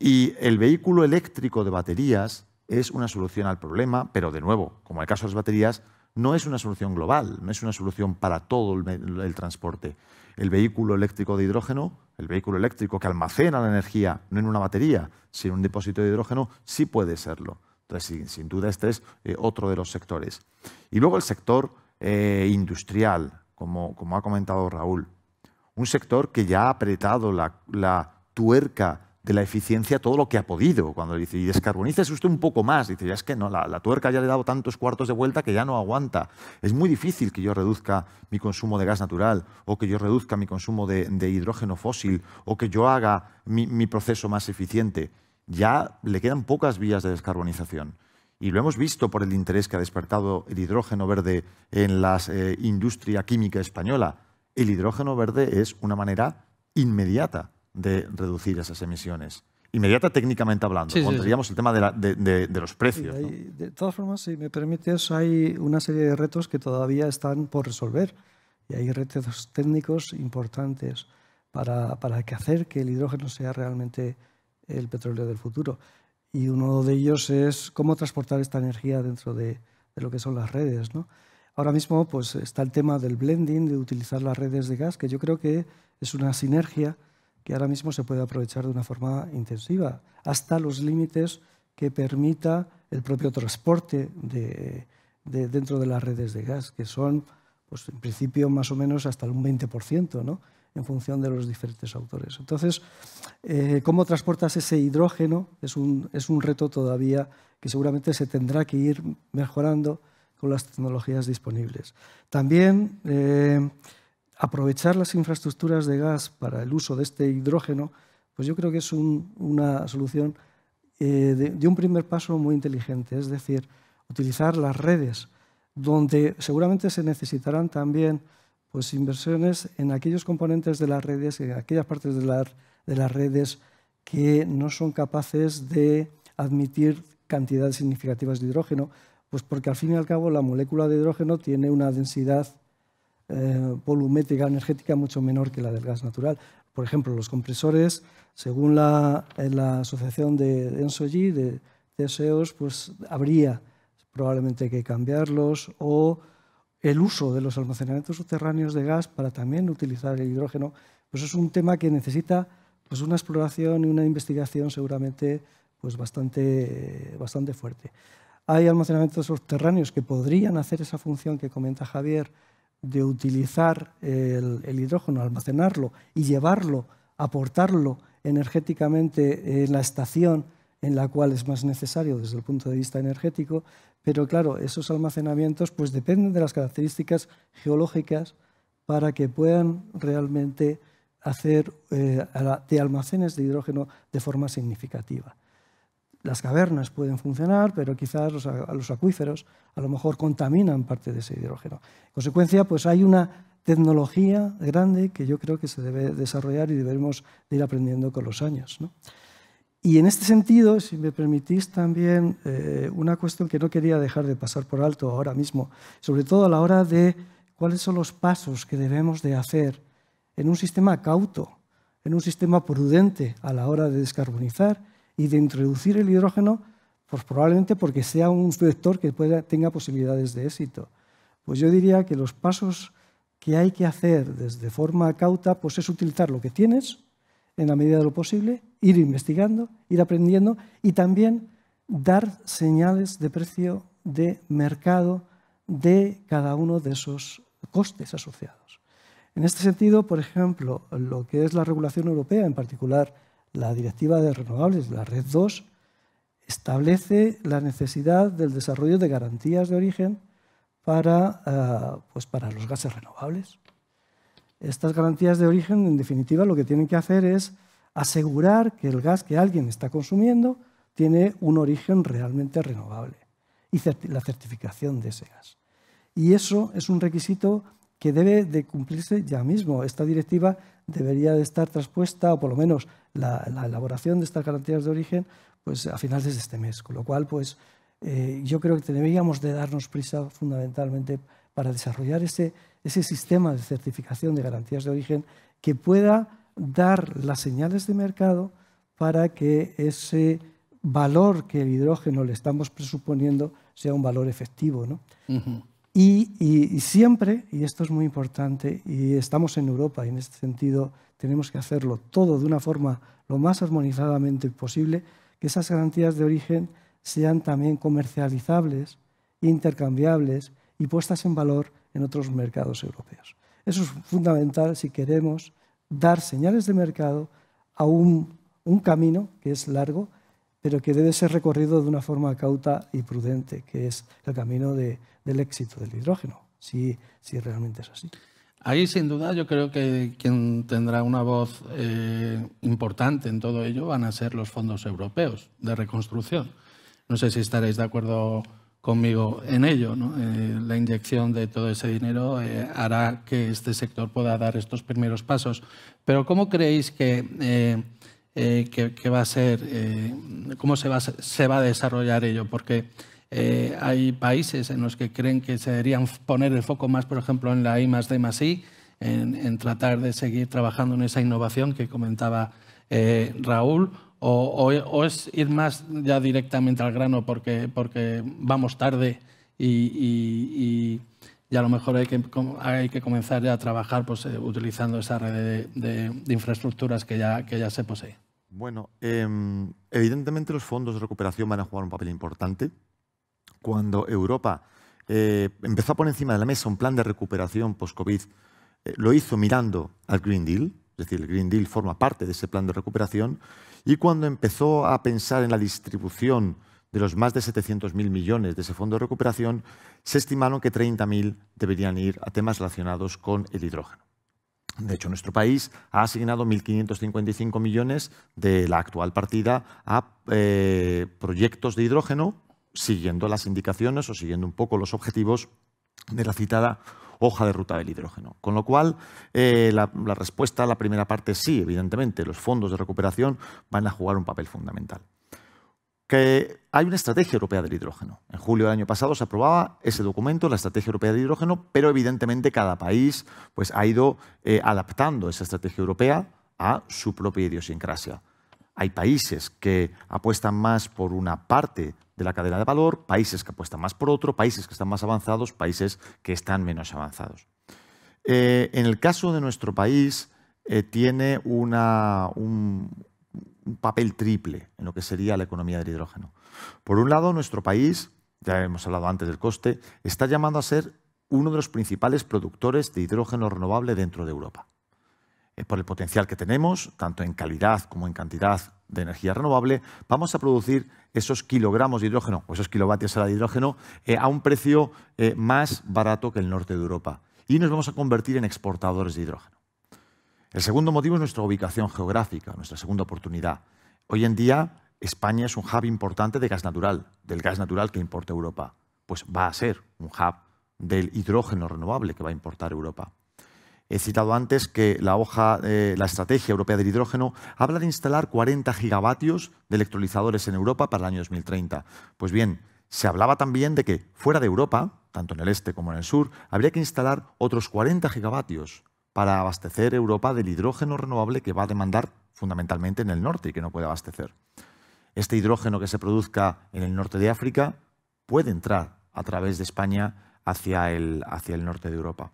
Y el vehículo eléctrico de baterías es una solución al problema, pero de nuevo, como el caso de las baterías, no es una solución global, no es una solución para todo el, transporte. El vehículo eléctrico de hidrógeno, el vehículo eléctrico que almacena la energía no en una batería, sino en un depósito de hidrógeno, sí puede serlo. Entonces, sin, duda, este es eh, otro de los sectores. Y luego el sector eh, industrial, como, ha comentado Raúl, un sector que ya ha apretado la, la tuerca de la eficiencia todo lo que ha podido. Cuando dice, y usted un poco más, dice, ya es que no, la, tuerca ya le ha dado tantos cuartos de vuelta que ya no aguanta. Es muy difícil que yo reduzca mi consumo de gas natural o que yo reduzca mi consumo de, hidrógeno fósil o que yo haga mi, proceso más eficiente. Ya le quedan pocas vías de descarbonización. Y lo hemos visto por el interés que ha despertado el hidrógeno verde en la eh, industria química española. El hidrógeno verde es una manera inmediata de reducir esas emisiones. Inmediata técnicamente hablando, cuando el tema de, los precios. De todas formas, si me permites, hay una serie de retos que todavía están por resolver y hay retos técnicos importantes para, hacer que el hidrógeno sea realmente el petróleo del futuro. Y uno de ellos es cómo transportar esta energía dentro de, lo que son las redes. Ahora mismo pues, está el tema del blending, de utilizar las redes de gas, que yo creo que es una sinergia que ahora mismo se puede aprovechar de una forma intensiva, hasta los límites que permita el propio transporte de, dentro de las redes de gas, que son, pues, en principio, más o menos hasta un 20%, ¿no? en función de los diferentes autores. Entonces, eh, ¿cómo transportas ese hidrógeno? Es un, es un reto todavía que seguramente se tendrá que ir mejorando con las tecnologías disponibles. También eh, aprovechar las infraestructuras de gas para el uso de este hidrógeno, pues yo creo que es una solución eh, de, un primer paso muy inteligente, es decir, utilizar las redes, donde seguramente se necesitarán también pues, inversiones en aquellos componentes de las redes, en aquellas partes de, de las redes que no son capaces de admitir cantidades significativas de hidrógeno, pues porque al fin y al cabo la molécula de hidrógeno tiene una densidad eh, volumétrica energética mucho menor que la del gas natural. Por ejemplo, los compresores, según la, eh, la asociación de ENSOGI, de TSEOs, pues habría probablemente que cambiarlos o el uso de los almacenamientos subterráneos de gas para también utilizar el hidrógeno, pues es un tema que necesita pues una exploración y una investigación seguramente pues bastante, bastante fuerte. Hay almacenamientos subterráneos que podrían hacer esa función que comenta Javier de utilizar el, hidrógeno, almacenarlo y llevarlo, aportarlo energéticamente en la estación en la cual es más necesario desde el punto de vista energético, pero claro, esos almacenamientos pues dependen de las características geológicas para que puedan realmente hacer eh, de almacenes de hidrógeno de forma significativa las cavernas pueden funcionar, pero quizás los, a los acuíferos a lo mejor contaminan parte de ese hidrógeno. En consecuencia, pues hay una tecnología grande que yo creo que se debe desarrollar y debemos ir aprendiendo con los años. Y en este sentido, si me permitís también eh, una cuestión que no quería dejar de pasar por alto ahora mismo, sobre todo a la hora de cuáles son los pasos que debemos de hacer en un sistema cauto, en un sistema prudente a la hora de descarbonizar y de introducir el hidrógeno, pues probablemente porque sea un vector que pueda, tenga posibilidades de éxito. Pues yo diría que los pasos que hay que hacer desde forma cauta pues es utilizar lo que tienes en la medida de lo posible, ir investigando, ir aprendiendo y también dar señales de precio, de mercado de cada uno de esos costes asociados. En este sentido, por ejemplo, lo que es la regulación europea, en particular la Directiva de Renovables, la Red 2, establece la necesidad del desarrollo de garantías de origen para, eh, pues para los gases renovables. Estas garantías de origen, en definitiva, lo que tienen que hacer es asegurar que el gas que alguien está consumiendo tiene un origen realmente renovable y la certificación de ese gas. Y eso es un requisito que debe de cumplirse ya mismo. Esta directiva debería de estar traspuesta o por lo menos la, elaboración de estas garantías de origen, pues a finales de este mes. Con lo cual, pues eh, yo creo que deberíamos de darnos prisa fundamentalmente para desarrollar ese, ese sistema de certificación de garantías de origen que pueda dar las señales de mercado para que ese valor que el hidrógeno le estamos presuponiendo sea un valor efectivo. ¿no? Y, siempre, y esto es muy importante, y estamos en Europa y en este sentido tenemos que hacerlo todo de una forma lo más armonizadamente posible, que esas garantías de origen sean también comercializables, intercambiables y puestas en valor en otros mercados europeos. Eso es fundamental si queremos dar señales de mercado a un camino que es largo pero que debe ser recorrido de una forma cauta y prudente, que es el camino del éxito del hidrógeno, si, si realmente es así. Ahí, sin duda, yo creo que quien tendrá una voz eh, importante en todo ello van a ser los fondos europeos de reconstrucción. No sé si estaréis de acuerdo conmigo en ello. Eh, la inyección de todo ese dinero eh, hará que este sector pueda dar estos primeros pasos. Pero ¿cómo creéis que eh, qué, va a ser, eh, cómo se va, se va a desarrollar ello, porque eh, hay países en los que creen que se deberían poner el foco más, por ejemplo, en la I D I, en, tratar de seguir trabajando en esa innovación que comentaba Raúl, o, es ir más ya directamente al grano porque, porque vamos tarde y, a lo mejor hay que, hay que comenzar ya a trabajar pues, utilizando esa red de, infraestructuras que ya, que ya se posee. Bueno, em, evidentemente los fondos de recuperación van a jugar un papel importante. Cuando Europa eh, empezó a poner encima de la mesa un plan de recuperación post-COVID, eh, lo hizo mirando al Green Deal, es decir, el Green Deal forma parte de ese plan de recuperación, y cuando empezó a pensar en la distribución de los más de 700.000 millones de ese fondo de recuperación, se estimaron que 30.000 deberían ir a temas relacionados con el hidrógeno. De hecho, nuestro país ha asignado 1.555 millones de la actual partida a eh, proyectos de hidrógeno, siguiendo las indicaciones o siguiendo un poco los objetivos de la citada hoja de ruta del hidrógeno. Con lo cual, eh, la, la respuesta a la primera parte sí, evidentemente, los fondos de recuperación van a jugar un papel fundamental que hay una estrategia europea del hidrógeno. En julio del año pasado se aprobaba ese documento, la estrategia europea del hidrógeno, pero evidentemente cada país pues, ha ido eh, adaptando esa estrategia europea a su propia idiosincrasia. Hay países que apuestan más por una parte de la cadena de valor, países que apuestan más por otro, países que están más avanzados, países que están menos avanzados. Eh, en el caso de nuestro país, eh, tiene una, un, un papel triple en lo que sería la economía del hidrógeno. Por un lado, nuestro país, ya hemos hablado antes del coste, está llamando a ser uno de los principales productores de hidrógeno renovable dentro de Europa. Eh, por el potencial que tenemos, tanto en calidad como en cantidad de energía renovable, vamos a producir esos kilogramos de hidrógeno o esos kilovatios de hidrógeno eh, a un precio eh, más barato que el norte de Europa. Y nos vamos a convertir en exportadores de hidrógeno. El segundo motivo es nuestra ubicación geográfica, nuestra segunda oportunidad. Hoy en día España es un hub importante de gas natural, del gas natural que importa Europa. Pues va a ser un hub del hidrógeno renovable que va a importar Europa. He citado antes que la hoja, eh, la estrategia europea del hidrógeno habla de instalar 40 gigavatios de electrolizadores en Europa para el año 2030. Pues bien, se hablaba también de que fuera de Europa, tanto en el este como en el sur, habría que instalar otros 40 gigavatios para abastecer Europa del hidrógeno renovable que va a demandar fundamentalmente en el norte y que no puede abastecer. Este hidrógeno que se produzca en el norte de África puede entrar a través de España hacia el, hacia el norte de Europa.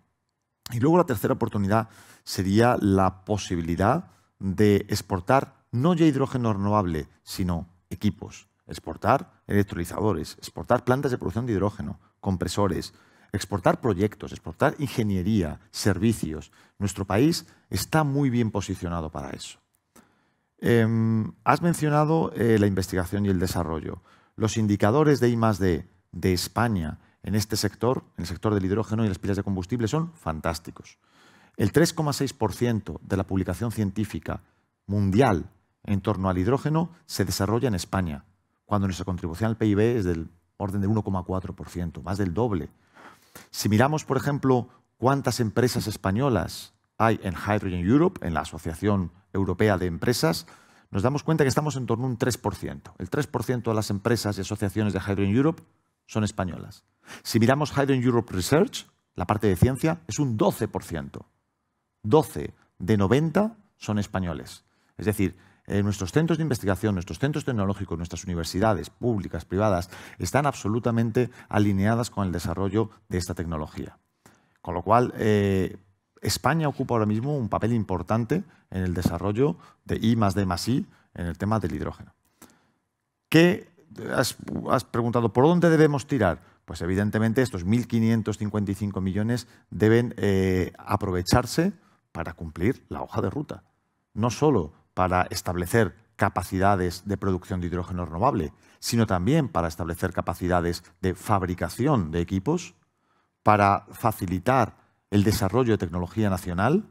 Y luego la tercera oportunidad sería la posibilidad de exportar no ya hidrógeno renovable, sino equipos, exportar electrolizadores, exportar plantas de producción de hidrógeno, compresores, exportar proyectos, exportar ingeniería, servicios. Nuestro país está muy bien posicionado para eso. Em, has mencionado eh, la investigación y el desarrollo. Los indicadores de I de España en este sector, en el sector del hidrógeno y las pilas de combustible, son fantásticos. El 3,6% de la publicación científica mundial en torno al hidrógeno se desarrolla en España, cuando nuestra contribución al PIB es del orden del 1,4%, más del doble si miramos, por ejemplo, cuántas empresas españolas hay en Hydrogen Europe, en la Asociación Europea de Empresas, nos damos cuenta que estamos en torno a un 3%. El 3% de las empresas y asociaciones de Hydrogen Europe son españolas. Si miramos Hydrogen Europe Research, la parte de ciencia, es un 12%. 12 de 90 son españoles. Es decir, eh, nuestros centros de investigación, nuestros centros tecnológicos, nuestras universidades públicas, privadas, están absolutamente alineadas con el desarrollo de esta tecnología. Con lo cual, eh, España ocupa ahora mismo un papel importante en el desarrollo de I más D más I en el tema del hidrógeno. ¿Qué has, preguntado? ¿Por dónde debemos tirar? Pues evidentemente estos 1.555 millones deben eh, aprovecharse para cumplir la hoja de ruta. No solo para establecer capacidades de producción de hidrógeno renovable, sino también para establecer capacidades de fabricación de equipos, para facilitar el desarrollo de tecnología nacional,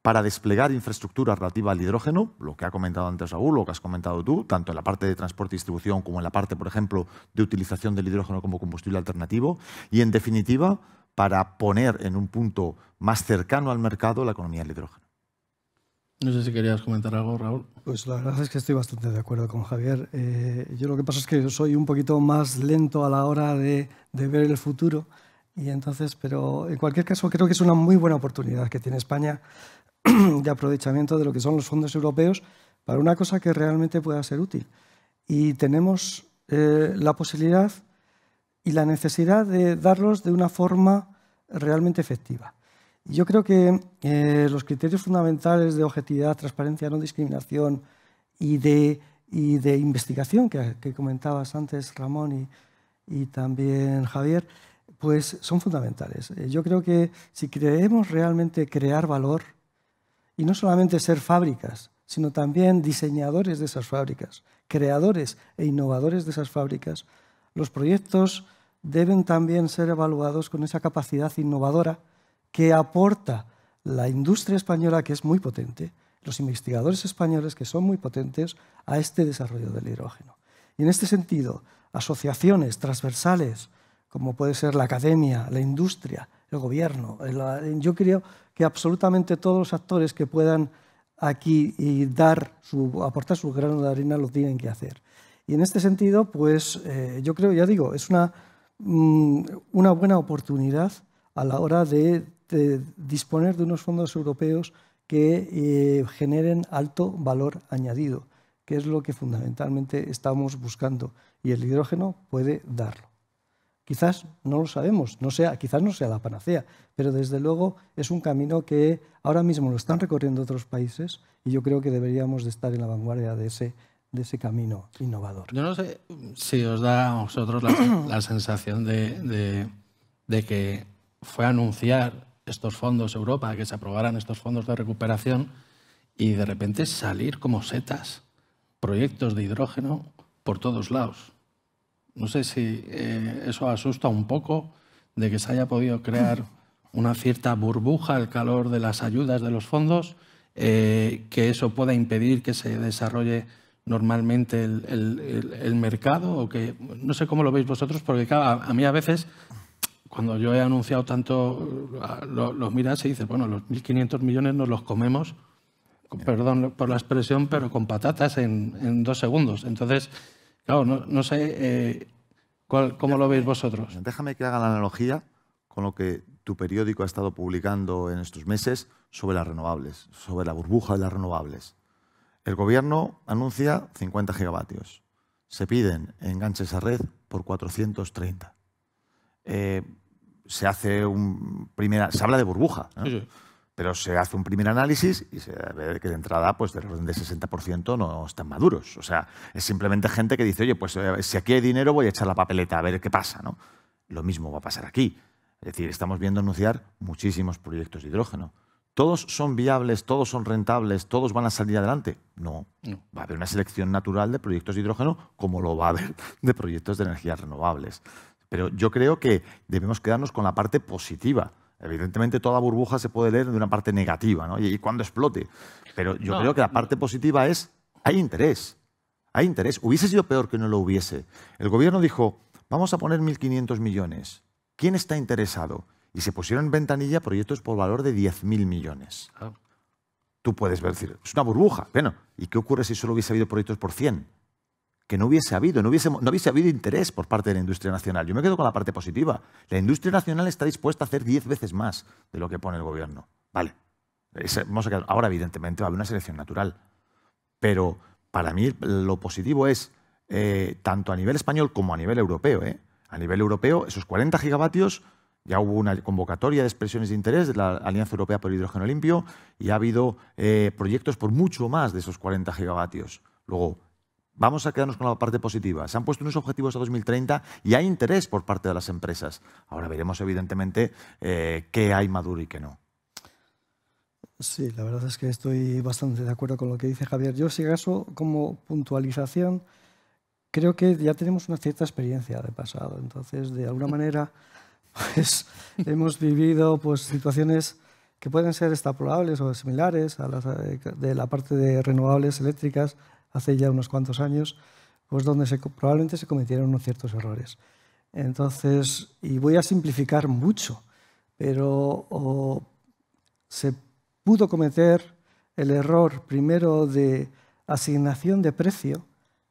para desplegar infraestructura relativa al hidrógeno, lo que ha comentado antes Raúl, lo que has comentado tú, tanto en la parte de transporte y distribución como en la parte, por ejemplo, de utilización del hidrógeno como combustible alternativo, y en definitiva, para poner en un punto más cercano al mercado la economía del hidrógeno. No sé si querías comentar algo, Raúl. Pues la verdad es que estoy bastante de acuerdo con Javier. Eh, yo lo que pasa es que soy un poquito más lento a la hora de, ver el futuro. Y entonces, pero en cualquier caso, creo que es una muy buena oportunidad que tiene España de aprovechamiento de lo que son los fondos europeos para una cosa que realmente pueda ser útil. Y tenemos eh, la posibilidad y la necesidad de darlos de una forma realmente efectiva. Yo creo que eh, los criterios fundamentales de objetividad, transparencia, no discriminación y de, investigación que, comentabas antes, Ramón y, y también Javier, pues son fundamentales. Eh, yo creo que si queremos realmente crear valor, y no solamente ser fábricas, sino también diseñadores de esas fábricas, creadores e innovadores de esas fábricas, los proyectos deben también ser evaluados con esa capacidad innovadora que aporta la industria española, que es muy potente, los investigadores españoles, que son muy potentes, a este desarrollo del hidrógeno. Y en este sentido, asociaciones transversales, como puede ser la academia, la industria, el gobierno, yo creo que absolutamente todos los actores que puedan aquí y dar su, aportar su grano de arena lo tienen que hacer. Y en este sentido, pues eh, yo creo, ya digo, es una, mm, una buena oportunidad a la hora de disponer de unos fondos europeos que eh, generen alto valor añadido, que es lo que fundamentalmente estamos buscando. Y el hidrógeno puede darlo. Quizás no lo sabemos, no sea, quizás no sea la panacea, pero desde luego es un camino que ahora mismo lo están recorriendo otros países y yo creo que deberíamos de estar en la vanguardia de ese, de ese camino innovador. Yo no sé si os da a vosotros la, sensación de que fue anunciar estos fondos Europa, que se aprobaran estos fondos de recuperación y de repente salir como setas proyectos de hidrógeno por todos lados. No sé si eh, eso asusta un poco de que se haya podido crear una cierta burbuja al calor de las ayudas de los fondos, eh, que eso pueda impedir que se desarrolle normalmente el, mercado o que no sé cómo lo veis vosotros, porque a mí a veces cuando yo he anunciado tanto, los miras y dices, bueno, los 1.500 millones nos los comemos, perdón por la expresión, pero con patatas en, dos segundos. Entonces, claro, no, sé eh, cómo lo veis vosotros. Déjame que haga la analogía con lo que tu periódico ha estado publicando en estos meses sobre las renovables, sobre la burbuja de las renovables. El gobierno anuncia 50 gigavatios. Se piden enganches a red por 430. Eh, se hace un primer... Se habla de burbuja, pero se hace un primer análisis y se ve que de entrada, pues del orden de 60% no están maduros. O sea, es simplemente gente que dice, oye, pues eh, si aquí hay dinero voy a echar la papeleta a ver qué pasa, ¿no? Lo mismo va a pasar aquí. Es decir, estamos viendo anunciar muchísimos proyectos de hidrógeno. ¿Todos son viables, todos son rentables, todos van a salir adelante? no. Va a haber una selección natural de proyectos de hidrógeno como lo va a haber de proyectos de energías renovables. Pero yo creo que debemos quedarnos con la parte positiva. Evidentemente, toda burbuja se puede leer de una parte negativa, ¿no? Y, cuando explote. Pero yo creo que la mm. parte positiva es, hay interés. Hay interés. Hubiese sido peor que no lo hubiese. El gobierno dijo, vamos a poner 1.500 millones. ¿Quién está interesado? Y se pusieron en ventanilla proyectos por valor de 10.000 millones. Ah. Tú puedes ver, es una burbuja. Bueno, ¿y qué ocurre si solo hubiese habido proyectos por 100? que no hubiese habido, no hubiese, no hubiese habido interés por parte de la industria nacional. Yo me quedo con la parte positiva. La industria nacional está dispuesta a hacer 10 veces más de lo que pone el gobierno. Vale. Ahora, evidentemente, va a haber una selección natural. Pero para mí lo positivo es, eh, tanto a nivel español como a nivel europeo, ¿eh? a nivel europeo, esos 40 gigavatios, ya hubo una convocatoria de expresiones de interés de la Alianza Europea por el Hidrógeno Limpio y ha habido eh, proyectos por mucho más de esos 40 gigavatios. Luego, Vamos a quedarnos con la parte positiva. Se han puesto unos objetivos a 2030 y hay interés por parte de las empresas. Ahora veremos, evidentemente, eh, qué hay maduro y qué no. Sí, la verdad es que estoy bastante de acuerdo con lo que dice Javier. Yo, si acaso, como puntualización, creo que ya tenemos una cierta experiencia de pasado. Entonces, de alguna manera, pues, hemos vivido pues, situaciones que pueden ser extrapolables o similares a las eh, de la parte de renovables eléctricas hace ya unos cuantos años, pues donde probablemente se cometieron unos ciertos errores. Entonces, y voy a simplificar mucho, pero se pudo cometer el error primero de asignación de precio,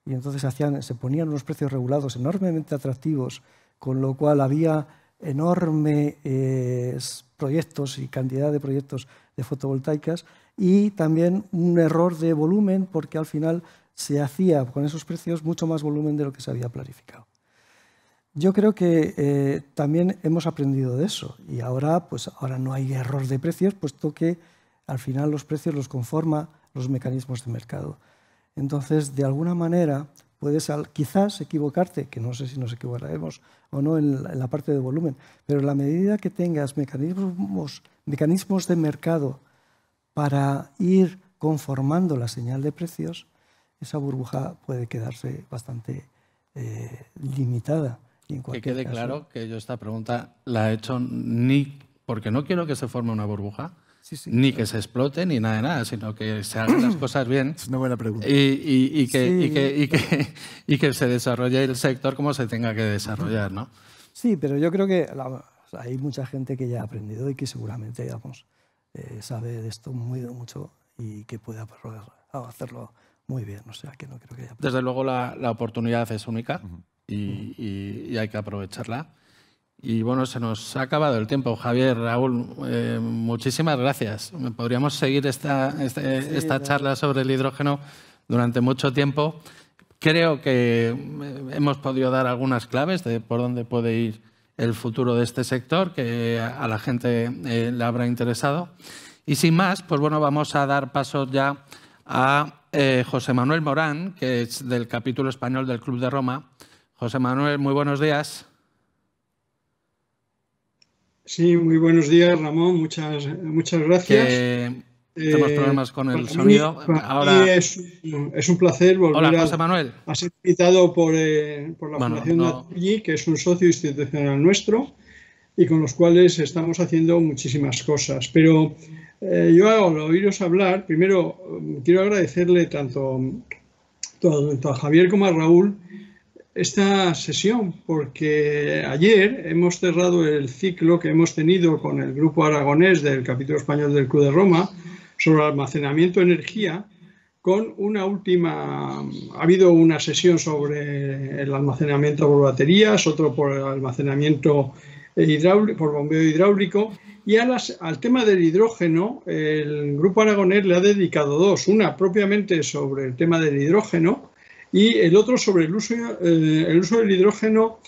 y entonces se ponían unos precios regulados enormemente atractivos, con lo cual había enormes eh, proyectos y cantidad de proyectos de fotovoltaicas y también un error de volumen porque al final se hacía con esos precios mucho más volumen de lo que se había planificado. Yo creo que eh, también hemos aprendido de eso y ahora, pues, ahora no hay error de precios, puesto que al final los precios los conforman los mecanismos de mercado. Entonces, de alguna manera, puedes quizás equivocarte, que no sé si nos equivocaremos o no en la, parte de volumen, pero en la medida que tengas mecanismos, mecanismos de mercado para ir conformando la señal de precios, esa burbuja puede quedarse bastante eh, limitada. que quede claro que yo esta pregunta la he hecho ni porque no quiero que se forme una burbuja, ni que se explote, ni nada de nada, sino que se hagan las cosas bien. Es una buena pregunta. Y, que, se desarrolle el sector como se tenga que desarrollar. Sí, pero yo creo que hay mucha gente que ya ha aprendido y que seguramente, digamos, eh, sabe de esto muy mucho y que pueda ah, hacerlo muy bien. O sea, que no creo que Desde luego la, la oportunidad es única y, y, hay que aprovecharla. Y bueno, se nos ha acabado el tiempo. Javier, Raúl, eh, muchísimas gracias. Podríamos seguir esta, este, esta charla sobre el hidrógeno durante mucho tiempo. Creo que hemos podido dar algunas claves de por dónde puede ir el futuro de este sector, que a la gente eh, le habrá interesado. Y sin más, pues bueno, vamos a dar paso ya a eh, José Manuel Morán, que es del capítulo español del Club de Roma. José Manuel, muy buenos días. Sí, muy buenos días, Ramón. Muchas, muchas gracias. Tenemos eh, problemas con el sonido. Ahora... Es, un placer volver Hola, Manuel. A, ser invitado por, eh, la Fundación no... que es un socio institucional nuestro y con los cuales estamos haciendo muchísimas cosas. Pero eh, yo al oíros hablar, primero mm, quiero agradecerle tanto, tanto a Javier como a Raúl esta sesión, porque ayer hemos cerrado el ciclo que hemos tenido con el grupo aragonés del capítulo español del Club de Roma sobre almacenamiento de energía con una última, ha habido una sesión sobre el almacenamiento por baterías, otro por el almacenamiento hidráulico, por bombeo hidráulico, y al tema del hidrógeno, el Grupo Aragonés le ha dedicado dos, una propiamente sobre el tema del hidrógeno y el otro sobre el uso, eh, el uso del hidrógeno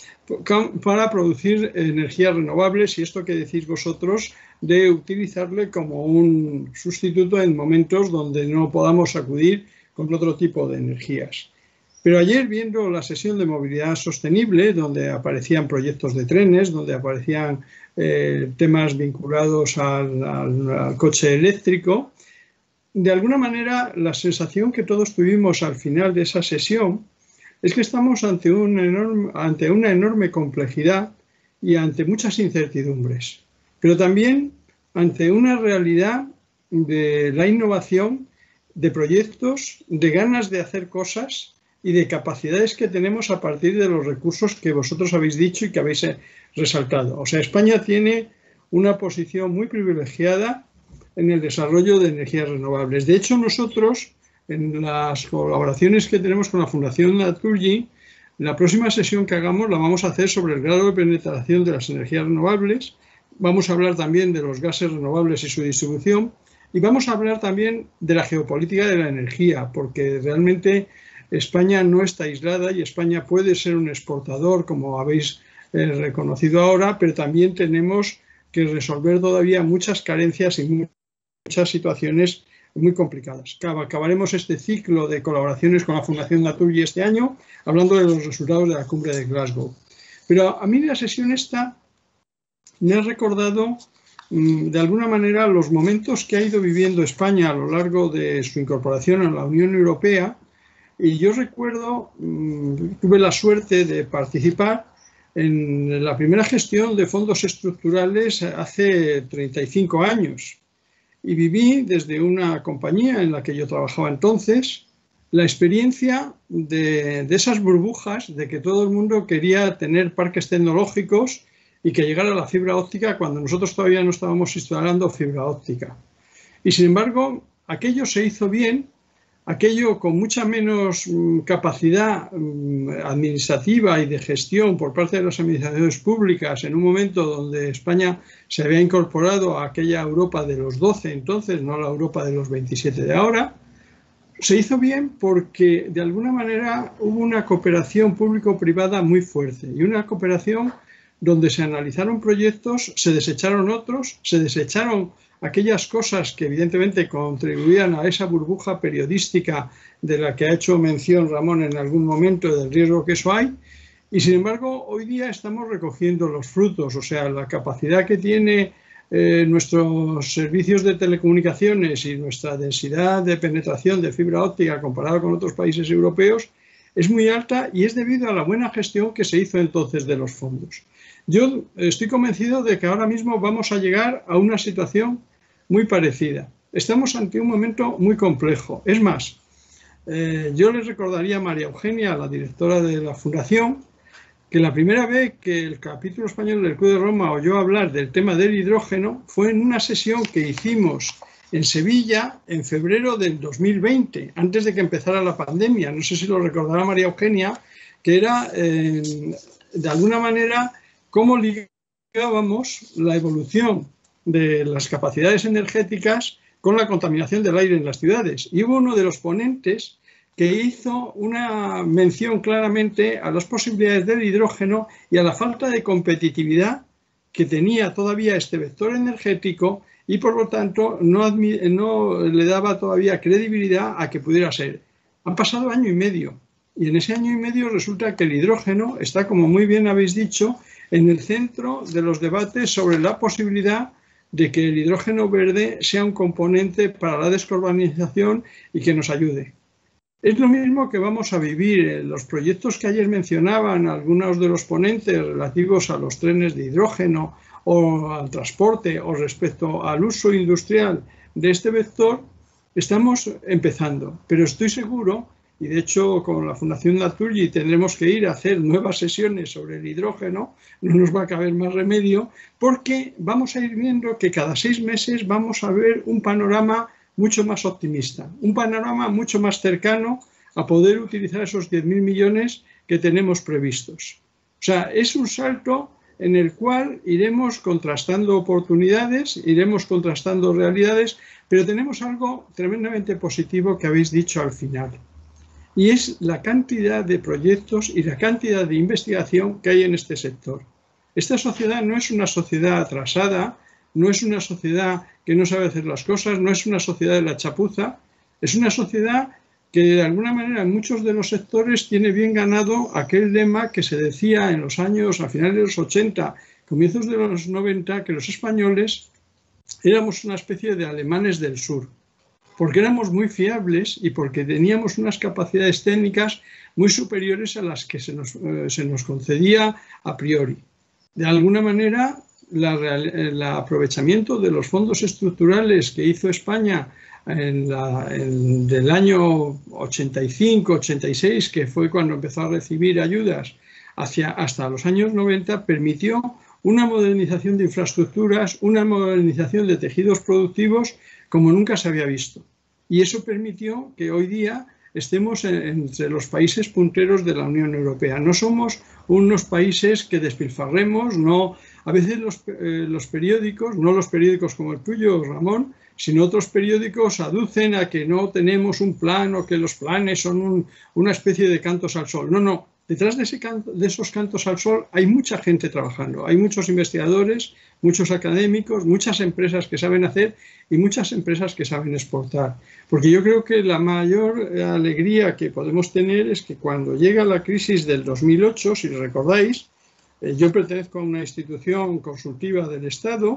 para producir energías renovables y esto que decís vosotros de utilizarle como un sustituto en momentos donde no podamos acudir con otro tipo de energías. Pero ayer viendo la sesión de movilidad sostenible, donde aparecían proyectos de trenes, donde aparecían eh, temas vinculados al, coche eléctrico, de alguna manera la sensación que todos tuvimos al final de esa sesión es que estamos ante una enorme complejidad y ante muchas incertidumbres pero también ante una realidad de la innovación, de proyectos, de ganas de hacer cosas y de capacidades que tenemos a partir de los recursos que vosotros habéis dicho y que habéis eh, resaltado. O sea, España tiene una posición muy privilegiada en el desarrollo de energías renovables. De hecho, nosotros, en las colaboraciones que tenemos con la Fundación Naturgy, la próxima sesión que hagamos la vamos a hacer sobre el grado de penetración de las energías renovables vamos a hablar también de los gases renovables y su distribución, y vamos a hablar también de la geopolítica de la energía, porque realmente España no está aislada y España puede ser un exportador, como habéis eh, reconocido ahora, pero también tenemos que resolver todavía muchas carencias y muchas situaciones muy complicadas. Acabaremos este ciclo de colaboraciones con la Fundación y este año, hablando de los resultados de la cumbre de Glasgow. Pero a mí la sesión esta me ha recordado mm, de alguna manera los momentos que ha ido viviendo España a lo largo de su incorporación a la Unión Europea. Y yo recuerdo, mm, tuve la suerte de participar en la primera gestión de fondos estructurales hace 35 años. Y viví desde una compañía en la que yo trabajaba entonces la experiencia de, de esas burbujas de que todo el mundo quería tener parques tecnológicos y que llegara la fibra óptica cuando nosotros todavía no estábamos instalando fibra óptica. Y sin embargo, aquello se hizo bien, aquello con mucha menos mm, capacidad mm, administrativa y de gestión por parte de las administraciones públicas en un momento donde España se había incorporado a aquella Europa de los 12 entonces, no a la Europa de los 27 de ahora, se hizo bien porque de alguna manera hubo una cooperación público-privada muy fuerte y una cooperación donde se analizaron proyectos, se desecharon otros, se desecharon aquellas cosas que evidentemente contribuían a esa burbuja periodística de la que ha hecho mención Ramón en algún momento del riesgo que eso hay. Y sin embargo, hoy día estamos recogiendo los frutos, o sea, la capacidad que tiene eh, nuestros servicios de telecomunicaciones y nuestra densidad de penetración de fibra óptica comparada con otros países europeos es muy alta y es debido a la buena gestión que se hizo entonces de los fondos. Yo estoy convencido de que ahora mismo vamos a llegar a una situación muy parecida. Estamos ante un momento muy complejo. Es más, eh, yo les recordaría a María Eugenia, la directora de la Fundación, que la primera vez que el capítulo español del Club de Roma oyó hablar del tema del hidrógeno fue en una sesión que hicimos en Sevilla en febrero del 2020, antes de que empezara la pandemia. No sé si lo recordará María Eugenia, que era, eh, de alguna manera, cómo ligábamos la evolución de las capacidades energéticas con la contaminación del aire en las ciudades. Y hubo uno de los ponentes que hizo una mención claramente a las posibilidades del hidrógeno y a la falta de competitividad que tenía todavía este vector energético y por lo tanto no, no le daba todavía credibilidad a que pudiera ser. Han pasado año y medio y en ese año y medio resulta que el hidrógeno está, como muy bien habéis dicho, en el centro de los debates sobre la posibilidad de que el hidrógeno verde sea un componente para la descarbonización y que nos ayude. Es lo mismo que vamos a vivir. en eh, Los proyectos que ayer mencionaban algunos de los ponentes relativos a los trenes de hidrógeno o al transporte o respecto al uso industrial de este vector, estamos empezando, pero estoy seguro y de hecho, con la Fundación Naturgy tendremos que ir a hacer nuevas sesiones sobre el hidrógeno, no nos va a caber más remedio, porque vamos a ir viendo que cada seis meses vamos a ver un panorama mucho más optimista, un panorama mucho más cercano a poder utilizar esos 10.000 millones que tenemos previstos. O sea, es un salto en el cual iremos contrastando oportunidades, iremos contrastando realidades, pero tenemos algo tremendamente positivo que habéis dicho al final y es la cantidad de proyectos y la cantidad de investigación que hay en este sector. Esta sociedad no es una sociedad atrasada, no es una sociedad que no sabe hacer las cosas, no es una sociedad de la chapuza, es una sociedad que de alguna manera en muchos de los sectores tiene bien ganado aquel lema que se decía en los años, a finales de los 80, comienzos de los 90, que los españoles éramos una especie de alemanes del sur porque éramos muy fiables y porque teníamos unas capacidades técnicas muy superiores a las que se nos, eh, se nos concedía a priori. De alguna manera, el aprovechamiento de los fondos estructurales que hizo España en la, del año 85-86, que fue cuando empezó a recibir ayudas, hacia, hasta los años 90, permitió una modernización de infraestructuras, una modernización de tejidos productivos como nunca se había visto. Y eso permitió que hoy día estemos entre los países punteros de la Unión Europea. No somos unos países que despilfarremos, no. A veces eh, los, periódicos, no los periódicos como el tuyo, Ramón, sino otros periódicos aducen a que no tenemos un plan o que los planes son una especie de cantos al sol. No, no detrás de, de esos cantos al sol hay mucha gente trabajando, hay muchos investigadores, muchos académicos, muchas empresas que saben hacer y muchas empresas que saben exportar. Porque yo creo que la mayor eh, alegría que podemos tener es que cuando llega la crisis del 2008, si recordáis, eh, yo pertenezco a una institución consultiva del Estado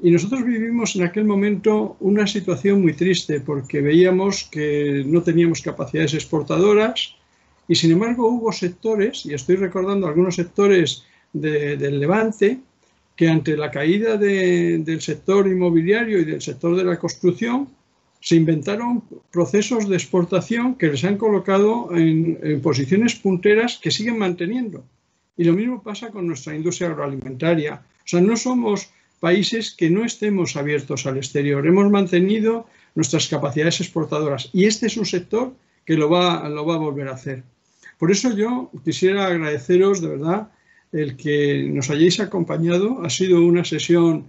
y nosotros vivimos en aquel momento una situación muy triste porque veíamos que no teníamos capacidades exportadoras, y sin embargo hubo sectores, y estoy recordando algunos sectores del Levante, que ante la caída del sector inmobiliario y del sector de la construcción, se inventaron procesos de exportación que les han colocado en, posiciones punteras que siguen manteniendo. Y lo mismo pasa con nuestra industria agroalimentaria. O sea, no somos países que no estemos abiertos al exterior. Hemos mantenido nuestras capacidades exportadoras y este es un sector que lo va a volver a hacer. Por eso yo quisiera agradeceros de verdad el que nos hayáis acompañado. Ha sido una sesión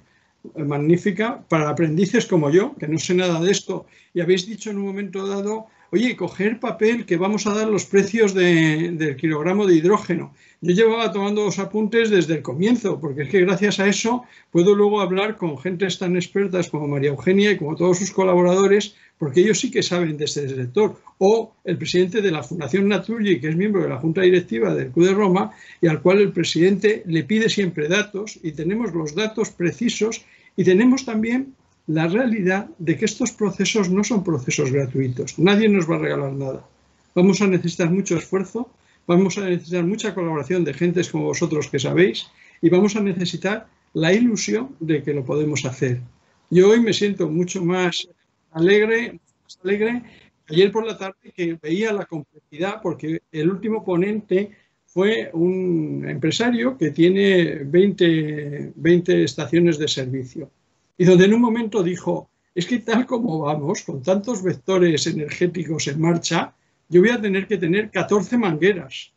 eh, magnífica para aprendices como yo, que no sé nada de esto, y habéis dicho en un momento dado, oye, coger papel que vamos a dar los precios de, del kilogramo de hidrógeno. Yo llevaba tomando los apuntes desde el comienzo, porque es que gracias a eso puedo luego hablar con gentes tan expertas como María Eugenia y como todos sus colaboradores porque ellos sí que saben de este director. o el presidente de la Fundación Naturgy, que es miembro de la Junta Directiva del Cu de Roma, y al cual el presidente le pide siempre datos, y tenemos los datos precisos, y tenemos también la realidad de que estos procesos no son procesos gratuitos, nadie nos va a regalar nada. Vamos a necesitar mucho esfuerzo, vamos a necesitar mucha colaboración de gentes como vosotros que sabéis, y vamos a necesitar la ilusión de que lo podemos hacer. Yo hoy me siento mucho más alegre, alegre. Ayer por la tarde que veía la complejidad porque el último ponente fue un empresario que tiene 20, estaciones de servicio y donde en un momento dijo, es que tal como vamos, con tantos vectores energéticos en marcha, yo voy a tener que tener 14 mangueras.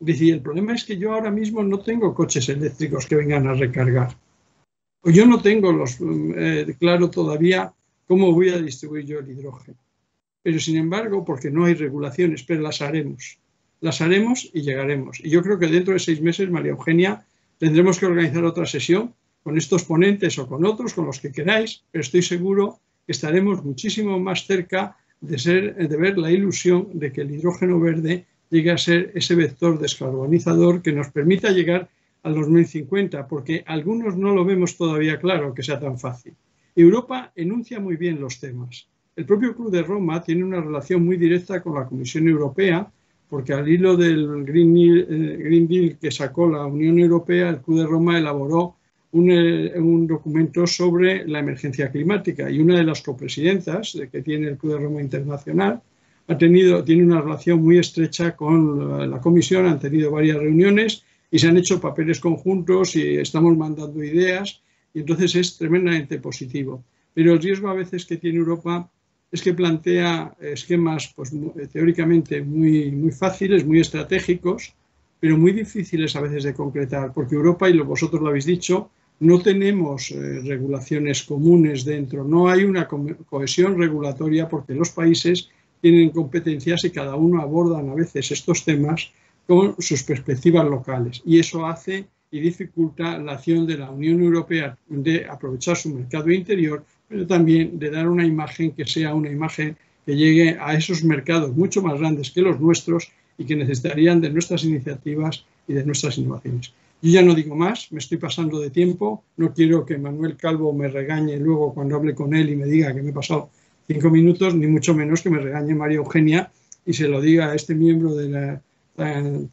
Dice, el problema es que yo ahora mismo no tengo coches eléctricos que vengan a recargar. O yo no tengo los, mm, eh, claro todavía ¿Cómo voy a distribuir yo el hidrógeno? Pero sin embargo, porque no hay regulaciones, pero las haremos. Las haremos y llegaremos. Y yo creo que dentro de seis meses, María Eugenia, tendremos que organizar otra sesión con estos ponentes o con otros, con los que queráis, pero estoy seguro que estaremos muchísimo más cerca de, ser, de ver la ilusión de que el hidrógeno verde llegue a ser ese vector descarbonizador que nos permita llegar al 2050, porque algunos no lo vemos todavía claro que sea tan fácil. Europa enuncia muy bien los temas. El propio Club de Roma tiene una relación muy directa con la Comisión Europea, porque al hilo del Green Deal, eh, que sacó la Unión Europea, el Club de Roma elaboró un, eh, documento sobre la emergencia climática y una de las copresidentas que tiene el Club de Roma Internacional ha tenido, tiene una relación muy estrecha con la comisión, han tenido varias reuniones y se han hecho papeles conjuntos y estamos mandando ideas y entonces es tremendamente positivo. Pero el riesgo a veces que tiene Europa es que plantea esquemas pues, eh, teóricamente muy, muy fáciles, muy estratégicos, pero muy difíciles a veces de concretar, porque Europa, y vosotros lo habéis dicho, no tenemos eh, regulaciones comunes dentro, no hay una cohesión regulatoria porque los países tienen competencias y cada uno abordan a veces estos temas con sus perspectivas locales y eso hace y dificulta la acción de la Unión Europea de aprovechar su mercado interior, pero también de dar una imagen que sea una imagen que llegue a esos mercados mucho más grandes que los nuestros y que necesitarían de nuestras iniciativas y de nuestras innovaciones. Yo ya no digo más, me estoy pasando de tiempo, no quiero que Manuel Calvo me regañe luego cuando hable con él y me diga que me he pasado cinco minutos, ni mucho menos que me regañe María Eugenia y se lo diga a este miembro de la tan,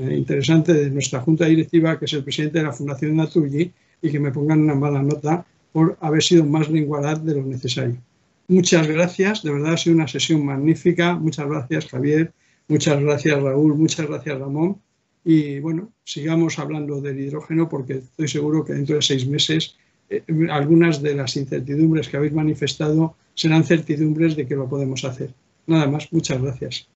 eh, interesante de nuestra junta directiva, que es el presidente de la Fundación Naturgi, y que me pongan una mala nota por haber sido más lingualad de lo necesario. Muchas gracias, de verdad ha sido una sesión magnífica. Muchas gracias, Javier. Muchas gracias, Raúl. Muchas gracias, Ramón. Y bueno, sigamos hablando del hidrógeno porque estoy seguro que dentro de seis meses eh, algunas de las incertidumbres que habéis manifestado serán certidumbres de que lo podemos hacer. Nada más, muchas gracias.